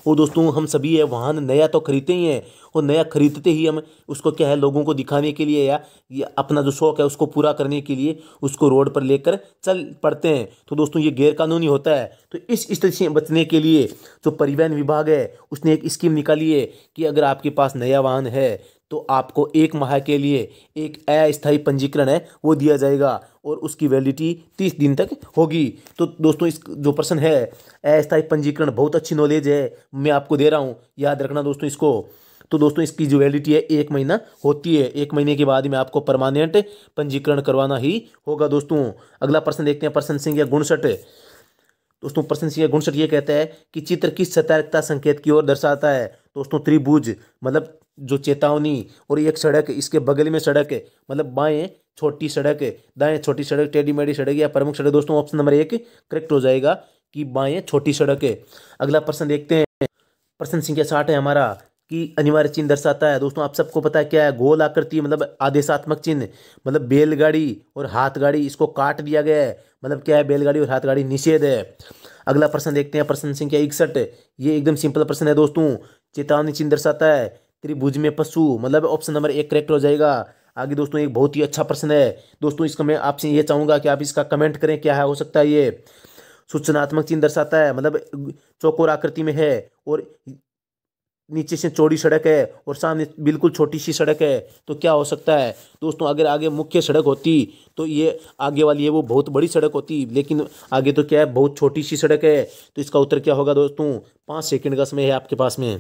और दोस्तों हम सभी ये वाहन नया तो खरीदते ही हैं और नया खरीदते ही हम उसको क्या है लोगों को दिखाने के लिए या, या अपना जो शौक है उसको पूरा करने के लिए उसको रोड पर लेकर चल पड़ते हैं तो दोस्तों ये गैरकानूनी होता है तो इस स्थिति से बचने के लिए जो परिवहन विभाग है उसने एक स्कीम निकाली है कि अगर आपके पास नया वाहन है तो आपको एक माह के लिए एक अस्थायी पंजीकरण है वो दिया जाएगा और उसकी वैलिडिटी तीस दिन तक होगी तो दोस्तों इस जो प्रश्न है अस्थायी पंजीकरण बहुत अच्छी नॉलेज है मैं आपको दे रहा हूँ याद रखना दोस्तों इसको तो दोस्तों इसकी जो वैलिडिटी है एक महीना होती है एक महीने के बाद में आपको परमानेंट पंजीकरण करवाना ही होगा दोस्तों अगला प्रश्न देखते हैं प्रश्न सिंह या गुणसठ दोस्तों प्रश्न सिंह गुणसठ ये कहता है कि चित्र किस सतर्कता संकेत की ओर दर्शाता है दोस्तों त्रिभुज मतलब जो चेतावनी और एक सड़क इसके बगल में सड़क है मतलब बाएं छोटी सड़क है छोटी सड़क टेढ़ी मेढ़ी सड़क या प्रमुख सड़क दोस्तों ऑप्शन नंबर एक करेक्ट हो जाएगा कि बाएँ छोटी सड़क है अगला प्रश्न देखते हैं प्रश्न संख्या साठ है हमारा कि अनिवार्य चिन्ह दर्शाता है दोस्तों आप सबको पता है क्या है गोल आकृति मतलब आदेशात्मक चिन्ह मतलब बैलगाड़ी और हाथ गाड़ी इसको काट दिया गया है मतलब क्या है बैलगाड़ी और हाथ गाड़ी निषेध है अगला प्रश्न देखते हैं प्रश्न संख्या इकसठ ये एकदम सिंपल प्रश्न है दोस्तों चेतावनी चिन्ह दर्शाता है त्रिभुज में पशु मतलब ऑप्शन नंबर एक करेक्ट हो जाएगा आगे दोस्तों एक बहुत ही अच्छा प्रश्न है दोस्तों इसका मैं आपसे ये चाहूँगा कि आप इसका कमेंट करें क्या है हो सकता है ये सूचनात्मक चिन्ह दर्शाता है मतलब चौकोर आकृति में है और नीचे से चौड़ी सड़क है और सामने बिल्कुल छोटी सी सड़क है तो क्या हो सकता है दोस्तों अगर आगे मुख्य सड़क होती तो ये आगे वाली है वो बहुत बड़ी सड़क होती लेकिन आगे तो क्या है बहुत छोटी सी सड़क है तो इसका उत्तर क्या होगा दोस्तों पाँच सेकेंड का समय है आपके पास में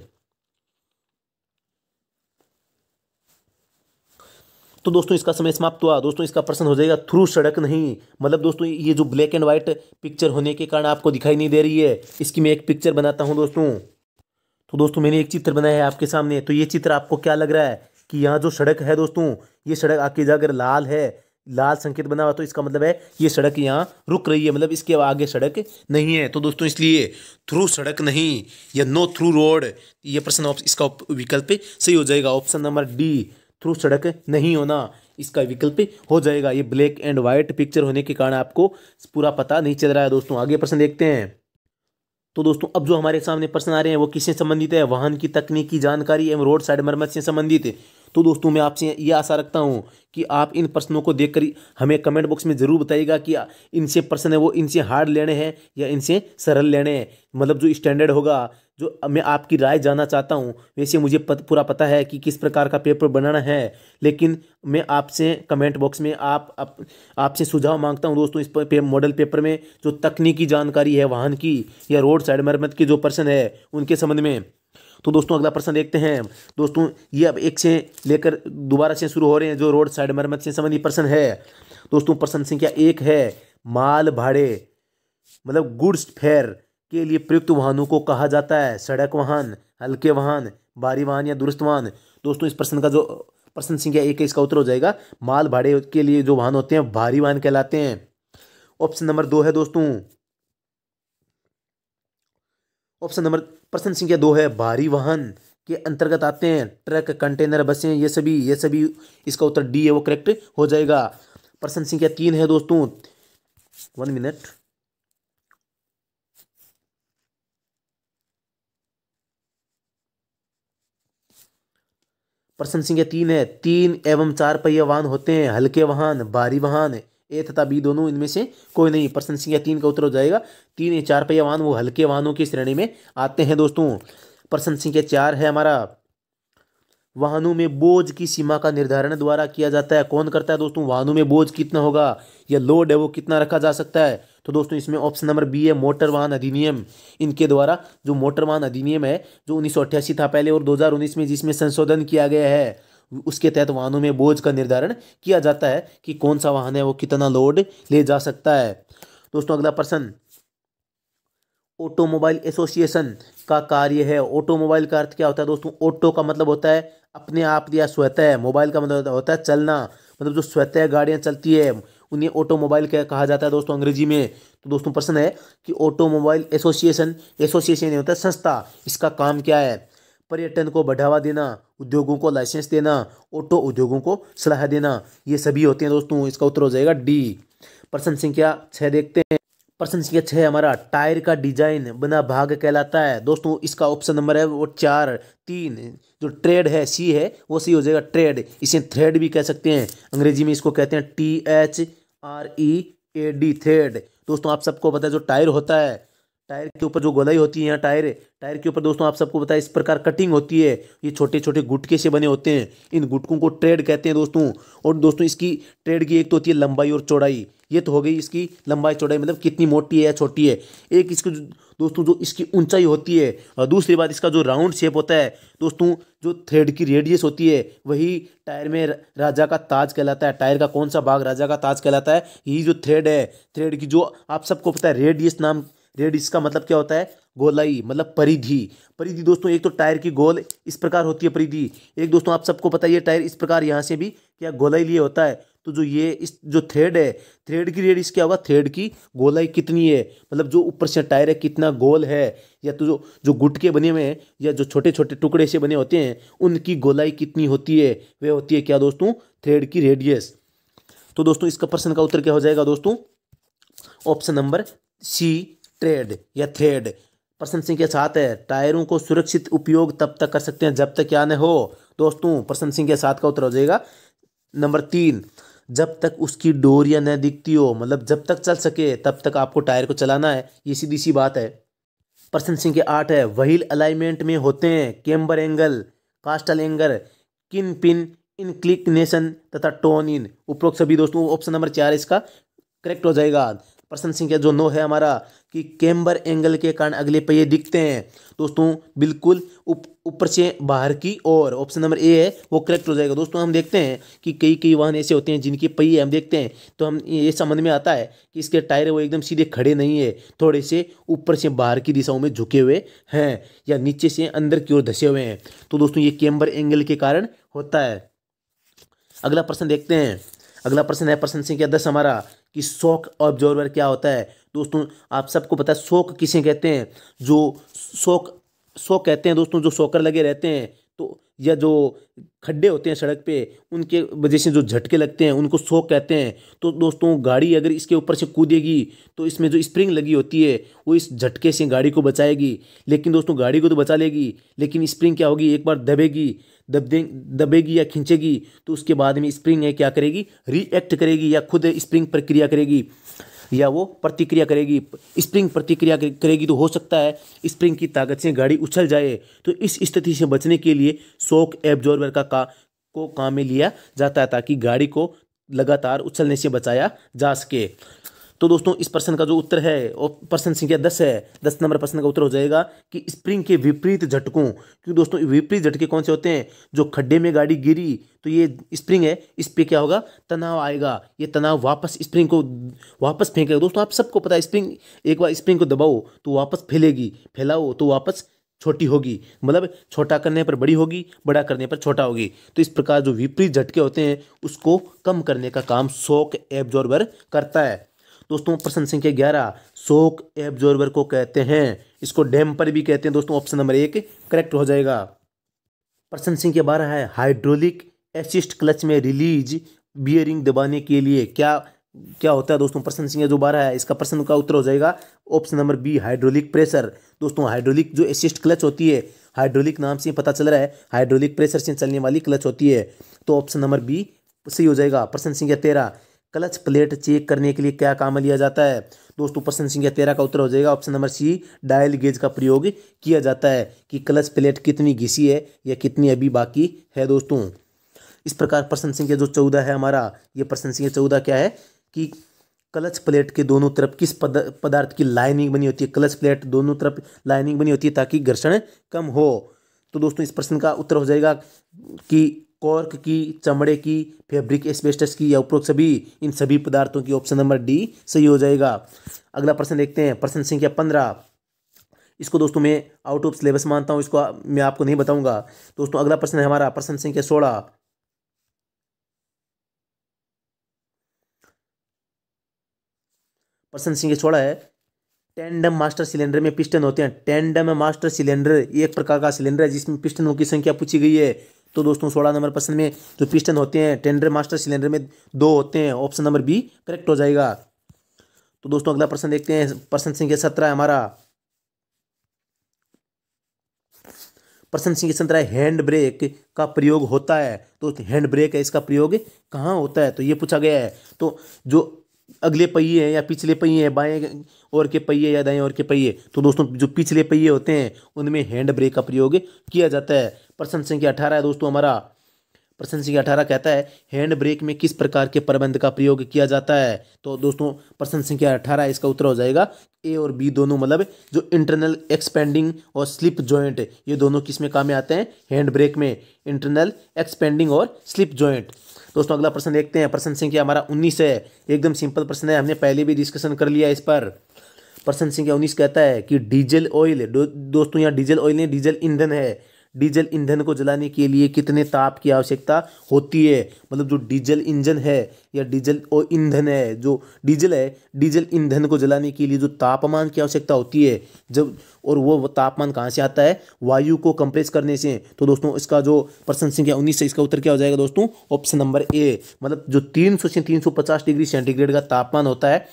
तो दोस्तों इसका समय समाप्त हुआ दोस्तों इसका प्रश्न हो जाएगा थ्रू सड़क नहीं मतलब दोस्तों ये जो ब्लैक एंड व्हाइट पिक्चर होने के कारण आपको दिखाई नहीं दे रही है इसकी मैं एक पिक्चर बनाता हूँ दोस्तों तो दोस्तों मैंने एक चित्र बनाया है आपके सामने तो ये चित्र आपको क्या लग रहा है कि यहाँ जो सड़क है दोस्तों ये सड़क आगे जाकर लाल है लाल संकेत बना हुआ तो इसका मतलब है ये सड़क यहाँ रुक रही है मतलब इसके आगे सड़क नहीं है तो दोस्तों इसलिए थ्रू सड़क नहीं या नो थ्रू रोड ये प्रश्न इसका विकल्प सही हो जाएगा ऑप्शन नंबर डी थ्रू सड़क नहीं होना इसका विकल्प हो जाएगा ये ब्लैक एंड व्हाइट पिक्चर होने के कारण आपको पूरा पता नहीं चल रहा है दोस्तों आगे प्रश्न देखते हैं तो दोस्तों अब जो हमारे सामने प्रश्न आ रहे हैं वो किससे संबंधित है वाहन की तकनीकी जानकारी एवं रोड साइड मरम्मत से संबंधित है तो दोस्तों मैं आपसे ये आशा रखता हूँ कि आप इन प्रश्नों को देखकर हमें कमेंट बॉक्स में ज़रूर बताइएगा कि इनसे प्रश्न है वो इनसे हार्ड लेने हैं या इनसे सरल लेने हैं मतलब जो स्टैंडर्ड होगा जो मैं आपकी राय जानना चाहता हूँ वैसे मुझे पत, पूरा पता है कि किस प्रकार का पेपर बनाना है लेकिन मैं आपसे कमेंट बॉक्स में आप, आप आपसे सुझाव मांगता हूँ दोस्तों इस पे, पे, मॉडल पेपर में जो तकनीकी जानकारी है वाहन की या रोड साइड मरम्मत के जो पर्सन है उनके संबंध में तो दोस्तों अगला प्रश्न देखते हैं दोस्तों ये अब एक से लेकर दोबारा से शुरू हो रहे हैं जो रोड साइड मरम्मत से संबंधित प्रश्न है दोस्तों प्रश्न संख्या एक है माल भाड़े मतलब गुड्स फेयर के लिए प्रयुक्त वाहनों को कहा जाता है सड़क वाहन हल्के वाहन भारी वाहन या दुरुस्त वाहन दोस्तों इस प्रश्न का जो प्रश्न संख्या एक है इसका उत्तर हो जाएगा माल भाड़े के लिए जो वाहन होते हैं भारी वाहन कहलाते हैं ऑप्शन नंबर दो है दोस्तों ऑप्शन नंबर प्रश्न संख्या दो है भारी वाहन के अंतर्गत आते हैं ट्रक कंटेनर बसें ये सभी ये सभी इसका उत्तर डी है वो करेक्ट हो जाएगा प्रश्न संख्या तीन है दोस्तों वन मिनट प्रश्न संख्या तीन है तीन एवं चार पहिया वाहन होते हैं हल्के वाहन भारी वाहन ए तथा बी दोनों इनमें से कोई नहीं प्रश्न संख्या तीन का उत्तर हो जाएगा तीन या चार पहिया वाहन वो हल्के वाहनों की श्रेणी में आते हैं दोस्तों प्रश्न संख्या चार है हमारा वाहनों में बोझ की सीमा का निर्धारण द्वारा किया जाता है कौन करता है दोस्तों वाहनों में बोझ कितना होगा या लोड है वो कितना रखा जा सकता है तो दोस्तों इसमें ऑप्शन नंबर बी है मोटर वाहन अधिनियम इनके द्वारा जो मोटर वाहन अधिनियम है जो उन्नीस था पहले और 2019 में जिसमें संशोधन किया गया है उसके तहत वाहनों में बोझ का निर्धारण किया जाता है कि कौन सा वाहन है वो कितना लोड ले जा सकता है दोस्तों अगला प्रश्न ऑटोमोबाइल एसोसिएशन का कार्य है ऑटोमोबाइल का अर्थ क्या होता है दोस्तों ऑटो का मतलब होता है अपने आप या स्वतः मोबाइल का मतलब होता है चलना मतलब जो स्वतः गाड़ियाँ चलती है उन्हें ऑटोमोबाइल कहा जाता है दोस्तों अंग्रेजी में तो दोस्तों प्रश्न है कि ऑटोमोबाइल एसोसिएशन एसोसिएशन होता है संस्था इसका काम क्या है पर्यटन को बढ़ावा देना उद्योगों को लाइसेंस देना ऑटो उद्योगों को सलाह देना ये सभी होते हैं दोस्तों इसका उत्तर हो जाएगा डी प्रश्न संख्या छः देखते हैं प्रश्न संख्या छः हमारा टायर का डिजाइन बना भाग कहलाता है दोस्तों इसका ऑप्शन नंबर है वो चार तीन जो ट्रेड है सी है वो सही हो जाएगा ट्रेड इसे थ्रेड भी कह सकते हैं अंग्रेजी में इसको कहते हैं T H R E A D थेड दोस्तों आप सबको पता है जो टायर होता है टायर के ऊपर जो गोलाई होती है यहाँ टायर टायर के ऊपर दोस्तों आप सबको बताया इस प्रकार कटिंग होती है ये छोटे छोटे गुटके से बने होते हैं इन गुटकों को ट्रेड कहते हैं दोस्तों और दोस्तों इसकी ट्रेड की एक तो होती है लंबाई और चौड़ाई ये तो हो गई इसकी लंबाई चौड़ाई मतलब कितनी मोटी है या छोटी है एक इसकी दोस्तों जो इसकी ऊंचाई होती है और दूसरी बात इसका जो राउंड शेप होता है दोस्तों जो थ्रेड की रेडियस होती है वही टायर में राजा का ताज कहलाता है टायर का कौन सा भाग राजा का ताज कहलाता है यही जो थ्रेड है थ्रेड की जो आप सबको पता है रेडियस नाम रेडिस का मतलब क्या होता है गोलाई मतलब परिधि परिधि दोस्तों एक तो टायर की गोल इस प्रकार होती है परिधि एक दोस्तों आप सबको पता है टायर इस प्रकार यहाँ से भी क्या गोलाई लिए होता है तो जो ये इस जो थ्रेड है थ्रेड की रेडियस क्या होगा थ्रेड की गोलाई कितनी है मतलब जो ऊपर से टायर है कितना गोल है या तो जो जो गुटके बने हुए हैं या जो छोटे छोटे टुकड़े से बने होते हैं उनकी गोलाई कितनी होती है वह होती है क्या दोस्तों थ्रेड की रेडियस तो दोस्तों इसका प्रश्न का उत्तर क्या हो जाएगा दोस्तों ऑप्शन नंबर सी ट्रेड या थ्रेड प्रसन्न सिंह के साथ है टायरों को सुरक्षित उपयोग तब तक कर सकते हैं जब तक क्या न हो दोस्तों प्रसन्न सिंह के साथ का उत्तर हो जाएगा नंबर तीन जब तक उसकी डोरियाँ न दिखती हो मतलब जब तक चल सके तब तक आपको टायर को चलाना है ये सीधी सी बात है प्रसन्न सिंह के आठ है व्हील अलाइनमेंट में होते हैं camber angle castor angle king pin inclination तथा टोन इन उपरोक्त सभी दोस्तों ऑप्शन नंबर चार इसका करेक्ट हो जाएगा प्रश्न संख्या जो नो है हमारा कि कैम्बर एंगल के कारण अगले पहिए दिखते हैं दोस्तों बिल्कुल ऊपर उप, से बाहर की ओर ऑप्शन नंबर ए है वो करेक्ट हो जाएगा दोस्तों हम देखते हैं कि कई कई वाहन ऐसे होते हैं जिनके पहिए हम देखते हैं तो हम ये संबंध में आता है कि इसके टायर वो एकदम सीधे खड़े नहीं है थोड़े से ऊपर से बाहर की दिशाओं में झुके हुए हैं या नीचे से अंदर की ओर धसे हुए हैं तो दोस्तों ये कैम्बर एंगल के कारण होता है अगला प्रश्न देखते हैं अगला प्रश्न है प्रश्न संख्या दस हमारा कि शौक ऑब्जॉर्वर क्या होता है दोस्तों आप सबको पता है शौक किसे कहते हैं जो शौक शौक कहते हैं दोस्तों जो शौकर लगे रहते हैं तो या जो खड्डे होते हैं सड़क पे उनके वजह से जो झटके लगते हैं उनको शोक कहते हैं तो दोस्तों गाड़ी अगर इसके ऊपर से कूदेगी तो इसमें जो स्प्रिंग लगी होती है वो इस झटके से गाड़ी को बचाएगी लेकिन दोस्तों गाड़ी को तो बचा लेगी लेकिन स्प्रिंग क्या होगी एक बार दबेगी दबे दबेगी या खींचेगी तो उसके बाद में स्प्रिंग है क्या करेगी रिएक्ट करेगी या खुद स्प्रिंग प्रक्रिया करेगी या वो प्रतिक्रिया करेगी स्प्रिंग प्रतिक्रिया करेगी तो हो सकता है स्प्रिंग की ताकत से गाड़ी उछल जाए तो इस स्थिति से बचने के लिए शोक एब्जॉर्बर का, का को काम में लिया जाता है ताकि गाड़ी को लगातार उछलने से बचाया जा सके तो दोस्तों इस प्रश्न का जो उत्तर है और प्रश्न संख्या दस है दस नंबर प्रश्न का उत्तर हो जाएगा कि स्प्रिंग के विपरीत झटकों क्योंकि दोस्तों विपरीत झटके कौन से होते हैं जो खड्डे में गाड़ी गिरी तो ये स्प्रिंग है इस पर क्या होगा तनाव आएगा ये तनाव वापस स्प्रिंग को वापस फेंकेगा दोस्तों आप सबको पता है स्प्रिंग एक बार स्प्रिंग को दबाओ तो वापस फैलेगी फैलाओ तो वापस छोटी होगी मतलब छोटा करने पर बड़ी होगी बड़ा करने पर छोटा होगी तो इस प्रकार जो विपरीत झटके होते हैं उसको कम करने का काम शोक एब्जॉर्बर करता है दोस्तों प्रश्न संख्या ग्यारह शोक एब्जॉर्बर को कहते हैं इसको डैम्पर भी कहते हैं दोस्तों ऑप्शन नंबर एक करेक्ट हो जाएगा प्रश्न संख्या बारह है हाइड्रोलिक एसिस्ट क्लच में रिलीज बियरिंग दबाने के लिए क्या क्या होता है दोस्तों प्रश्न संख्या जो बारह है इसका प्रश्न का उत्तर हो जाएगा option number B hydraulic pressure दोस्तों हाइड्रोलिक जो एसिस्ट क्लच होती है हाइड्रोलिक नाम से पता चल रहा है हाइड्रोलिक प्रेशर से चलने वाली क्लच होती है तो ऑप्शन नंबर बी सही हो जाएगा प्रश्न संख्या तेरह क्लच प्लेट चेक करने के लिए क्या काम लिया जाता है दोस्तों प्रश्न संख्या तेरह का उत्तर हो जाएगा option number C dial gauge का प्रयोग किया जाता है कि क्लच प्लेट कितनी घिसी है या कितनी अभी बाकी है दोस्तों इस प्रकार प्रश्न संख्या जो चौदह है हमारा ये प्रश्न संख्या चौदह क्या है कि क्लच प्लेट के दोनों तरफ किस पदार्थ की लाइनिंग बनी होती है क्लच प्लेट दोनों तरफ लाइनिंग बनी होती है ताकि घर्षण कम हो तो दोस्तों इस प्रश्न का उत्तर हो जाएगा कि कॉर्क की चमड़े की फैब्रिक एस्बेस्टस की या उपरोक्त सभी इन सभी पदार्थों की ऑप्शन नंबर डी सही हो जाएगा अगला प्रश्न देखते हैं प्रश्न संख्या पंद्रह इसको दोस्तों मैं आउट ऑफ सिलेबस मानता हूँ इसको मैं आपको नहीं बताऊंगा दोस्तों अगला प्रश्न है हमारा प्रश्न संख्या सोलह प्रश्न संख्या सोलह है टेंडम मास्टर सिलेंडर में पिस्टन होते हैं टेंडम मास्टर सिलेंडर एक प्रकार का सिलेंडर है जिसमें पिस्टनों की संख्या पूछी गई है तो दोस्तों सोलह नंबर प्रश्न में जो पिस्टन होते हैं टेंडर मास्टर सिलेंडर में दो होते हैं ऑप्शन नंबर बी करेक्ट हो जाएगा तो दोस्तों अगला प्रश्न देखते हैं प्रश्न संख्या सत्रह हमारा प्रश्न संख्या सत्रह हैंड ब्रेक का प्रयोग होता है तो हैंड ब्रेक है इसका प्रयोग कहाँ होता है तो ये पूछा गया है तो जो अगले पहिए हैं या पिछले पहिए हैं बाएं और के पहिए या दाएं और के पहिए तो दोस्तों जो पिछले पहिए होते हैं उनमें हैंड ब्रेक का प्रयोग किया जाता है प्रश्न संख्या अठारह है दोस्तों हमारा प्रश्न संख्या अठारह कहता है हैंड ब्रेक में किस प्रकार के प्रबंध का प्रयोग किया जाता है तो दोस्तों प्रश्न संख्या अठारह इसका उत्तर हो जाएगा ए और बी दोनों मतलब जो इंटरनल एक्सपेंडिंग और स्लिप ज्वाइंट ये दोनों किस में काम में आते हैं हैंड ब्रेक में इंटरनल एक्सपेंडिंग और स्लिप ज्वाइंट दोस्तों अगला प्रश्न देखते हैं प्रश्न संख्या हमारा उन्नीस है एकदम सिंपल प्रश्न है हमने पहले भी डिस्कशन कर लिया इस पर प्रश्न संख्या उन्नीस कहता है कि डीजल ऑयल दो, दोस्तों यहाँ डीजल ऑयल नहीं डीजल ईंधन है डीजल ईंधन को जलाने के लिए कितने ताप की आवश्यकता होती है मतलब जो डीजल इंजन है या डीजल और ईंधन है जो डीजल है डीजल ईंधन को जलाने के लिए जो तापमान की आवश्यकता होती है जब और वो तापमान कहाँ से आता है वायु को कंप्रेस करने से तो दोस्तों इसका जो प्रश्न संख्या उन्नीस से इसका उत्तर क्या हो जाएगा दोस्तों ऑप्शन नंबर ए मतलब जो तीन सौ से तीन सौ पचास डिग्री सेंटीग्रेड का तापमान होता है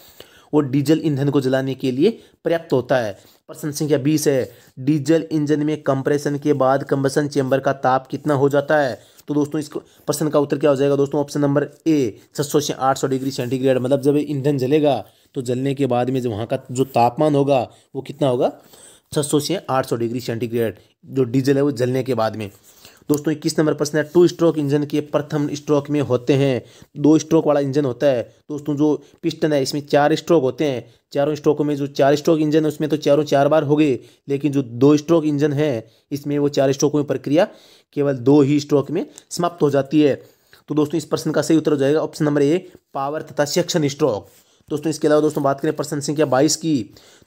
वो डीजल ईंधन को जलाने के लिए पर्याप्त होता है प्रश्न संख्या बीस है डीजल इंजन में कंप्रेशन के बाद कंबसन चेंबर का ताप कितना हो जाता है तो दोस्तों इस प्रश्न का उत्तर क्या हो जाएगा दोस्तों ऑप्शन नंबर ए छः सौ से आठ सौ डिग्री सेंटीग्रेड मतलब जब ईंधन जलेगा तो जलने के बाद में जो वहाँ का जो तापमान होगा वो कितना होगा छः सौ से आठ सौ डिग्री सेंटीग्रेड जो डीजल है वो जलने के बाद में दोस्तों इक्कीस नंबर प्रश्न है टू स्ट्रोक इंजन के प्रथम स्ट्रोक में होते हैं दो स्ट्रोक वाला इंजन होता है दोस्तों जो पिस्टन है इसमें चार स्ट्रोक होते हैं चारों स्ट्रोकों में जो चार स्ट्रोक इंजन है उसमें तो चारों चार बार हो गए लेकिन जो दो स्ट्रोक इंजन है इसमें वो चार स्ट्रोकों में प्रक्रिया केवल दो ही स्ट्रोक में समाप्त हो जाती है तो दोस्तों इस प्रश्न का सही उत्तर हो जाएगा ऑप्शन नंबर ए पावर तथा सेक्शन स्ट्रोक दोस्तों इसके अलावा दोस्तों बात करें प्रश्न संख्या बाईस की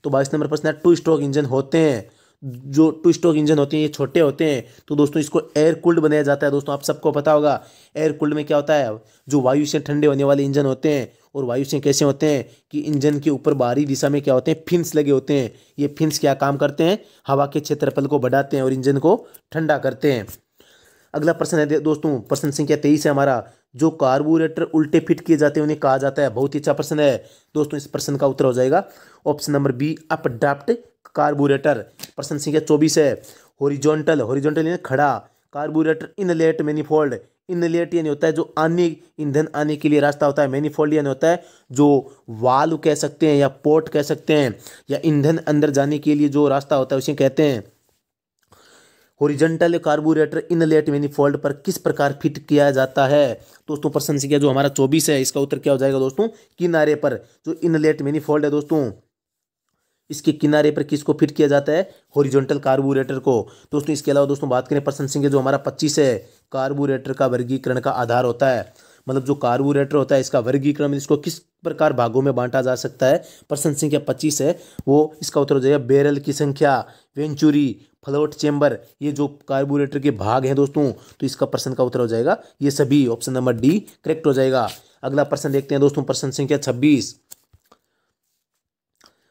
तो बाईस नंबर प्रश्न है टू स्ट्रोक इंजन होते हैं जो टू स्टोक इंजन होते हैं ये छोटे होते हैं तो दोस्तों इसको एयर कूल्ड बनाया जाता है दोस्तों आप सबको पता होगा एयर कूल्ड में क्या होता है जो वायु से ठंडे होने वाले इंजन होते हैं और वायु से कैसे होते हैं कि इंजन के ऊपर बाहरी दिशा में क्या होते हैं फिन्स लगे होते हैं ये फिन्स क्या काम करते हैं हवा के क्षेत्रफल को बढ़ाते हैं और इंजन को ठंडा करते हैं अगला प्रश्न है दोस्तों प्रश्न संख्या तेईस है हमारा जो कार्बोरेटर उल्टे फिट किए जाते हैं उन्हें कहा जाता है बहुत ही अच्छा प्रश्न है दोस्तों इस प्रश्न का उत्तर हो जाएगा option number B updraft carburettor प्रश्न संख्या चौबीस है हॉरिजॉन्टल हॉरिजॉन्टल यानी खड़ा कार्बोरेटर इनलेट मैनीफोल्ड इनलेट यानी होता है जो आने ईंधन आने के लिए रास्ता होता है मैनीफोल्ड यानी होता है जो वाल्व कह सकते हैं या पोर्ट कह सकते हैं या ईंधन अंदर जाने के लिए जो रास्ता होता है उसे कहते हैं हॉरिजेंटल कार्बोरेटर इनलेट मैनीफोल्ड पर किस प्रकार फिट किया जाता है दोस्तों प्रश्न संख्या जो हमारा चौबीस है इसका उत्तर क्या हो जाएगा दोस्तों किनारे पर जो इनलेट मैनीफोल्ड है दोस्तों इसके किनारे पर किसको फिट किया जाता है हॉरिजॉन्टल कार्बोरेटर को तो दोस्तों इसके अलावा दोस्तों बात करें प्रसन्न संख्या जो हमारा पच्चीस है कार्बोरेटर का वर्गीकरण का आधार होता है मतलब जो कार्बोरेटर होता है इसका वर्गीकरण इसको किस प्रकार भागों में बांटा जा सकता है प्रश्न संख्या पच्चीस है वो इसका उत्तर हो जाएगा बैरल की संख्या वेंचुरी फ्लोट चेंबर ये जो कार्बोरेटर के भाग हैं दोस्तों तो इसका प्रश्न का उत्तर हो जाएगा ये सभी ऑप्शन नंबर डी करेक्ट हो जाएगा अगला प्रश्न देखते हैं दोस्तों प्रश्न संख्या छब्बीस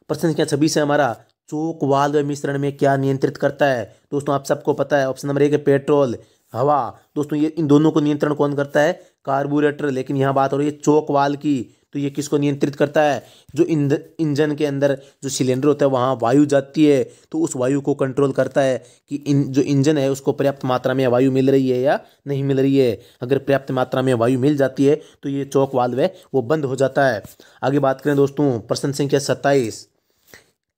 प्रश्न संख्या छब्बीस है हमारा चोक व मिश्रण में क्या नियंत्रित करता है दोस्तों आप सबको पता है ऑप्शन नंबर एक है पेट्रोल हवा दोस्तों ये इन दोनों को नियंत्रण कौन करता है कार्बोरेटर लेकिन यहाँ बात हो रही है चोक वाल की तो ये किसको नियंत्रित करता है जो इंजन के अंदर जो सिलेंडर होता है वहाँ वायु जाती है तो उस वायु को कंट्रोल करता है कि इन जो इंजन है उसको पर्याप्त मात्रा में वायु मिल रही है या नहीं मिल रही है अगर पर्याप्त मात्रा में वायु मिल जाती है तो ये चौक वाल्व है वो बंद हो जाता है आगे बात करें दोस्तों प्रश्न संख्या सत्ताईस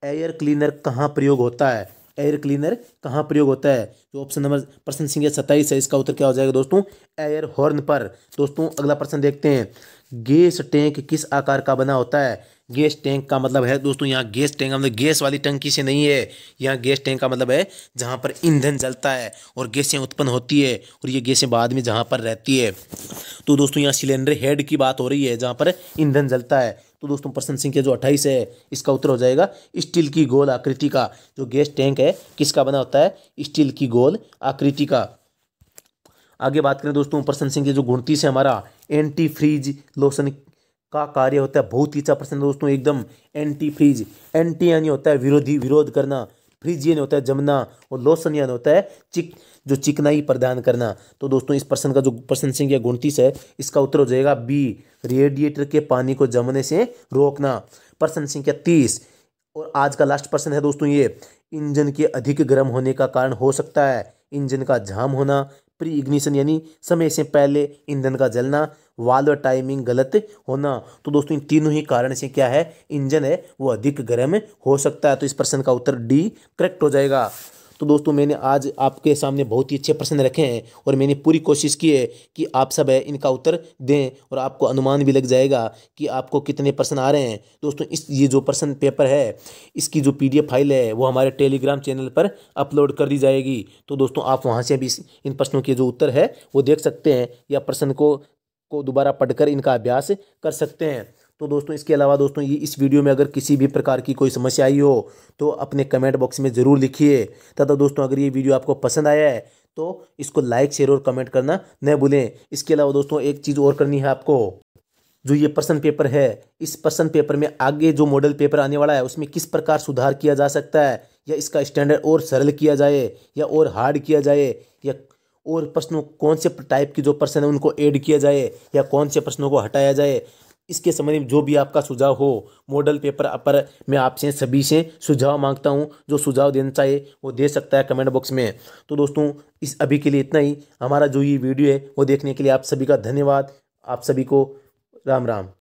एयर क्लीनर कहाँ प्रयोग होता है एयर क्लीनर कहाँ प्रयोग होता है जो ऑप्शन नंबर प्रश्न संख्या सत्ताईस है इसका उत्तर क्या हो जाएगा दोस्तों एयर हॉर्न पर दोस्तों अगला प्रश्न देखते हैं गैस टैंक किस आकार का बना होता है गैस टैंक का मतलब है दोस्तों यहाँ गैस टैंक मतलब गैस वाली टंकी से नहीं है यहाँ गैस टैंक का मतलब है जहाँ पर ईंधन जलता है और गैसें उत्पन्न होती है और ये गैसें बाद में जहाँ पर रहती है तो दोस्तों यहाँ सिलेंडर हेड की बात हो रही है जहाँ पर ईंधन जलता है तो दोस्तों प्रसन्न सिंह के जो अट्ठाईस है इसका उत्तर हो जाएगा स्टील की गोल आकृति का जो गैस टैंक है किसका बना होता है स्टील की गोल आकृति का आगे बात करें दोस्तों प्रसन्न सिंह के जो गुणतीस है हमारा एंटी फ्रीज लोशन का कार्य होता है बहुत ही अच्छा प्रश्न दोस्तों एकदम एंटी फ्रीज एंटी यानी होता है विरोधी विरोध करना फ्रिज यानी होता है जमना और लोशन यानी होता है चिक जो चिकनाई प्रदान करना तो दोस्तों इस प्रश्न का जो प्रश्न संख्या गुणतीस है इसका उत्तर हो जाएगा बी रेडिएटर के पानी को जमने से रोकना प्रश्न संख्या तीस और आज का लास्ट प्रश्न है दोस्तों ये इंजन के अधिक गर्म होने का कारण हो सकता है इंजन का झाम होना प्री इग्निशन यानी समय से पहले ईंधन का जलना वाल्व टाइमिंग गलत होना तो दोस्तों इन तीनों ही कारण से क्या है इंजन है वो अधिक गर्म हो सकता है तो इस प्रश्न का उत्तर डी करेक्ट हो जाएगा तो दोस्तों मैंने आज आपके सामने बहुत ही अच्छे प्रश्न रखे हैं और मैंने पूरी कोशिश की है कि आप सब है इनका उत्तर दें और आपको अनुमान भी लग जाएगा कि आपको कितने प्रश्न आ रहे हैं दोस्तों इस ये जो प्रश्न पेपर है इसकी जो पी फाइल है वो हमारे टेलीग्राम चैनल पर अपलोड कर दी जाएगी तो दोस्तों आप वहाँ से भी इन प्रश्नों के जो उत्तर है वो देख सकते हैं या प्रश्न को को दोबारा पढ़कर इनका अभ्यास कर सकते हैं तो दोस्तों इसके अलावा दोस्तों ये इस वीडियो में अगर किसी भी प्रकार की कोई समस्या आई हो तो अपने कमेंट बॉक्स में ज़रूर लिखिए तथा दोस्तों अगर ये वीडियो आपको पसंद आया है तो इसको लाइक शेयर और कमेंट करना न भूलें इसके अलावा दोस्तों एक चीज़ और करनी है आपको जो ये पर्सन पेपर है इस पर्सन पेपर में आगे जो मॉडल पेपर आने वाला है उसमें किस प्रकार सुधार किया जा सकता है या इसका स्टैंडर्ड और सरल किया जाए या और हार्ड किया जाए या और प्रश्नों कौन से टाइप के जो प्रश्न है उनको ऐड किया जाए या कौन से प्रश्नों को हटाया जाए इसके संबंध में जो भी आपका सुझाव हो मॉडल पेपर पर मैं आपसे सभी से सुझाव मांगता हूँ जो सुझाव देना चाहिए वो दे सकता है कमेंट बॉक्स में तो दोस्तों इस अभी के लिए इतना ही हमारा जो ये वीडियो है वो देखने के लिए आप सभी का धन्यवाद आप सभी को राम राम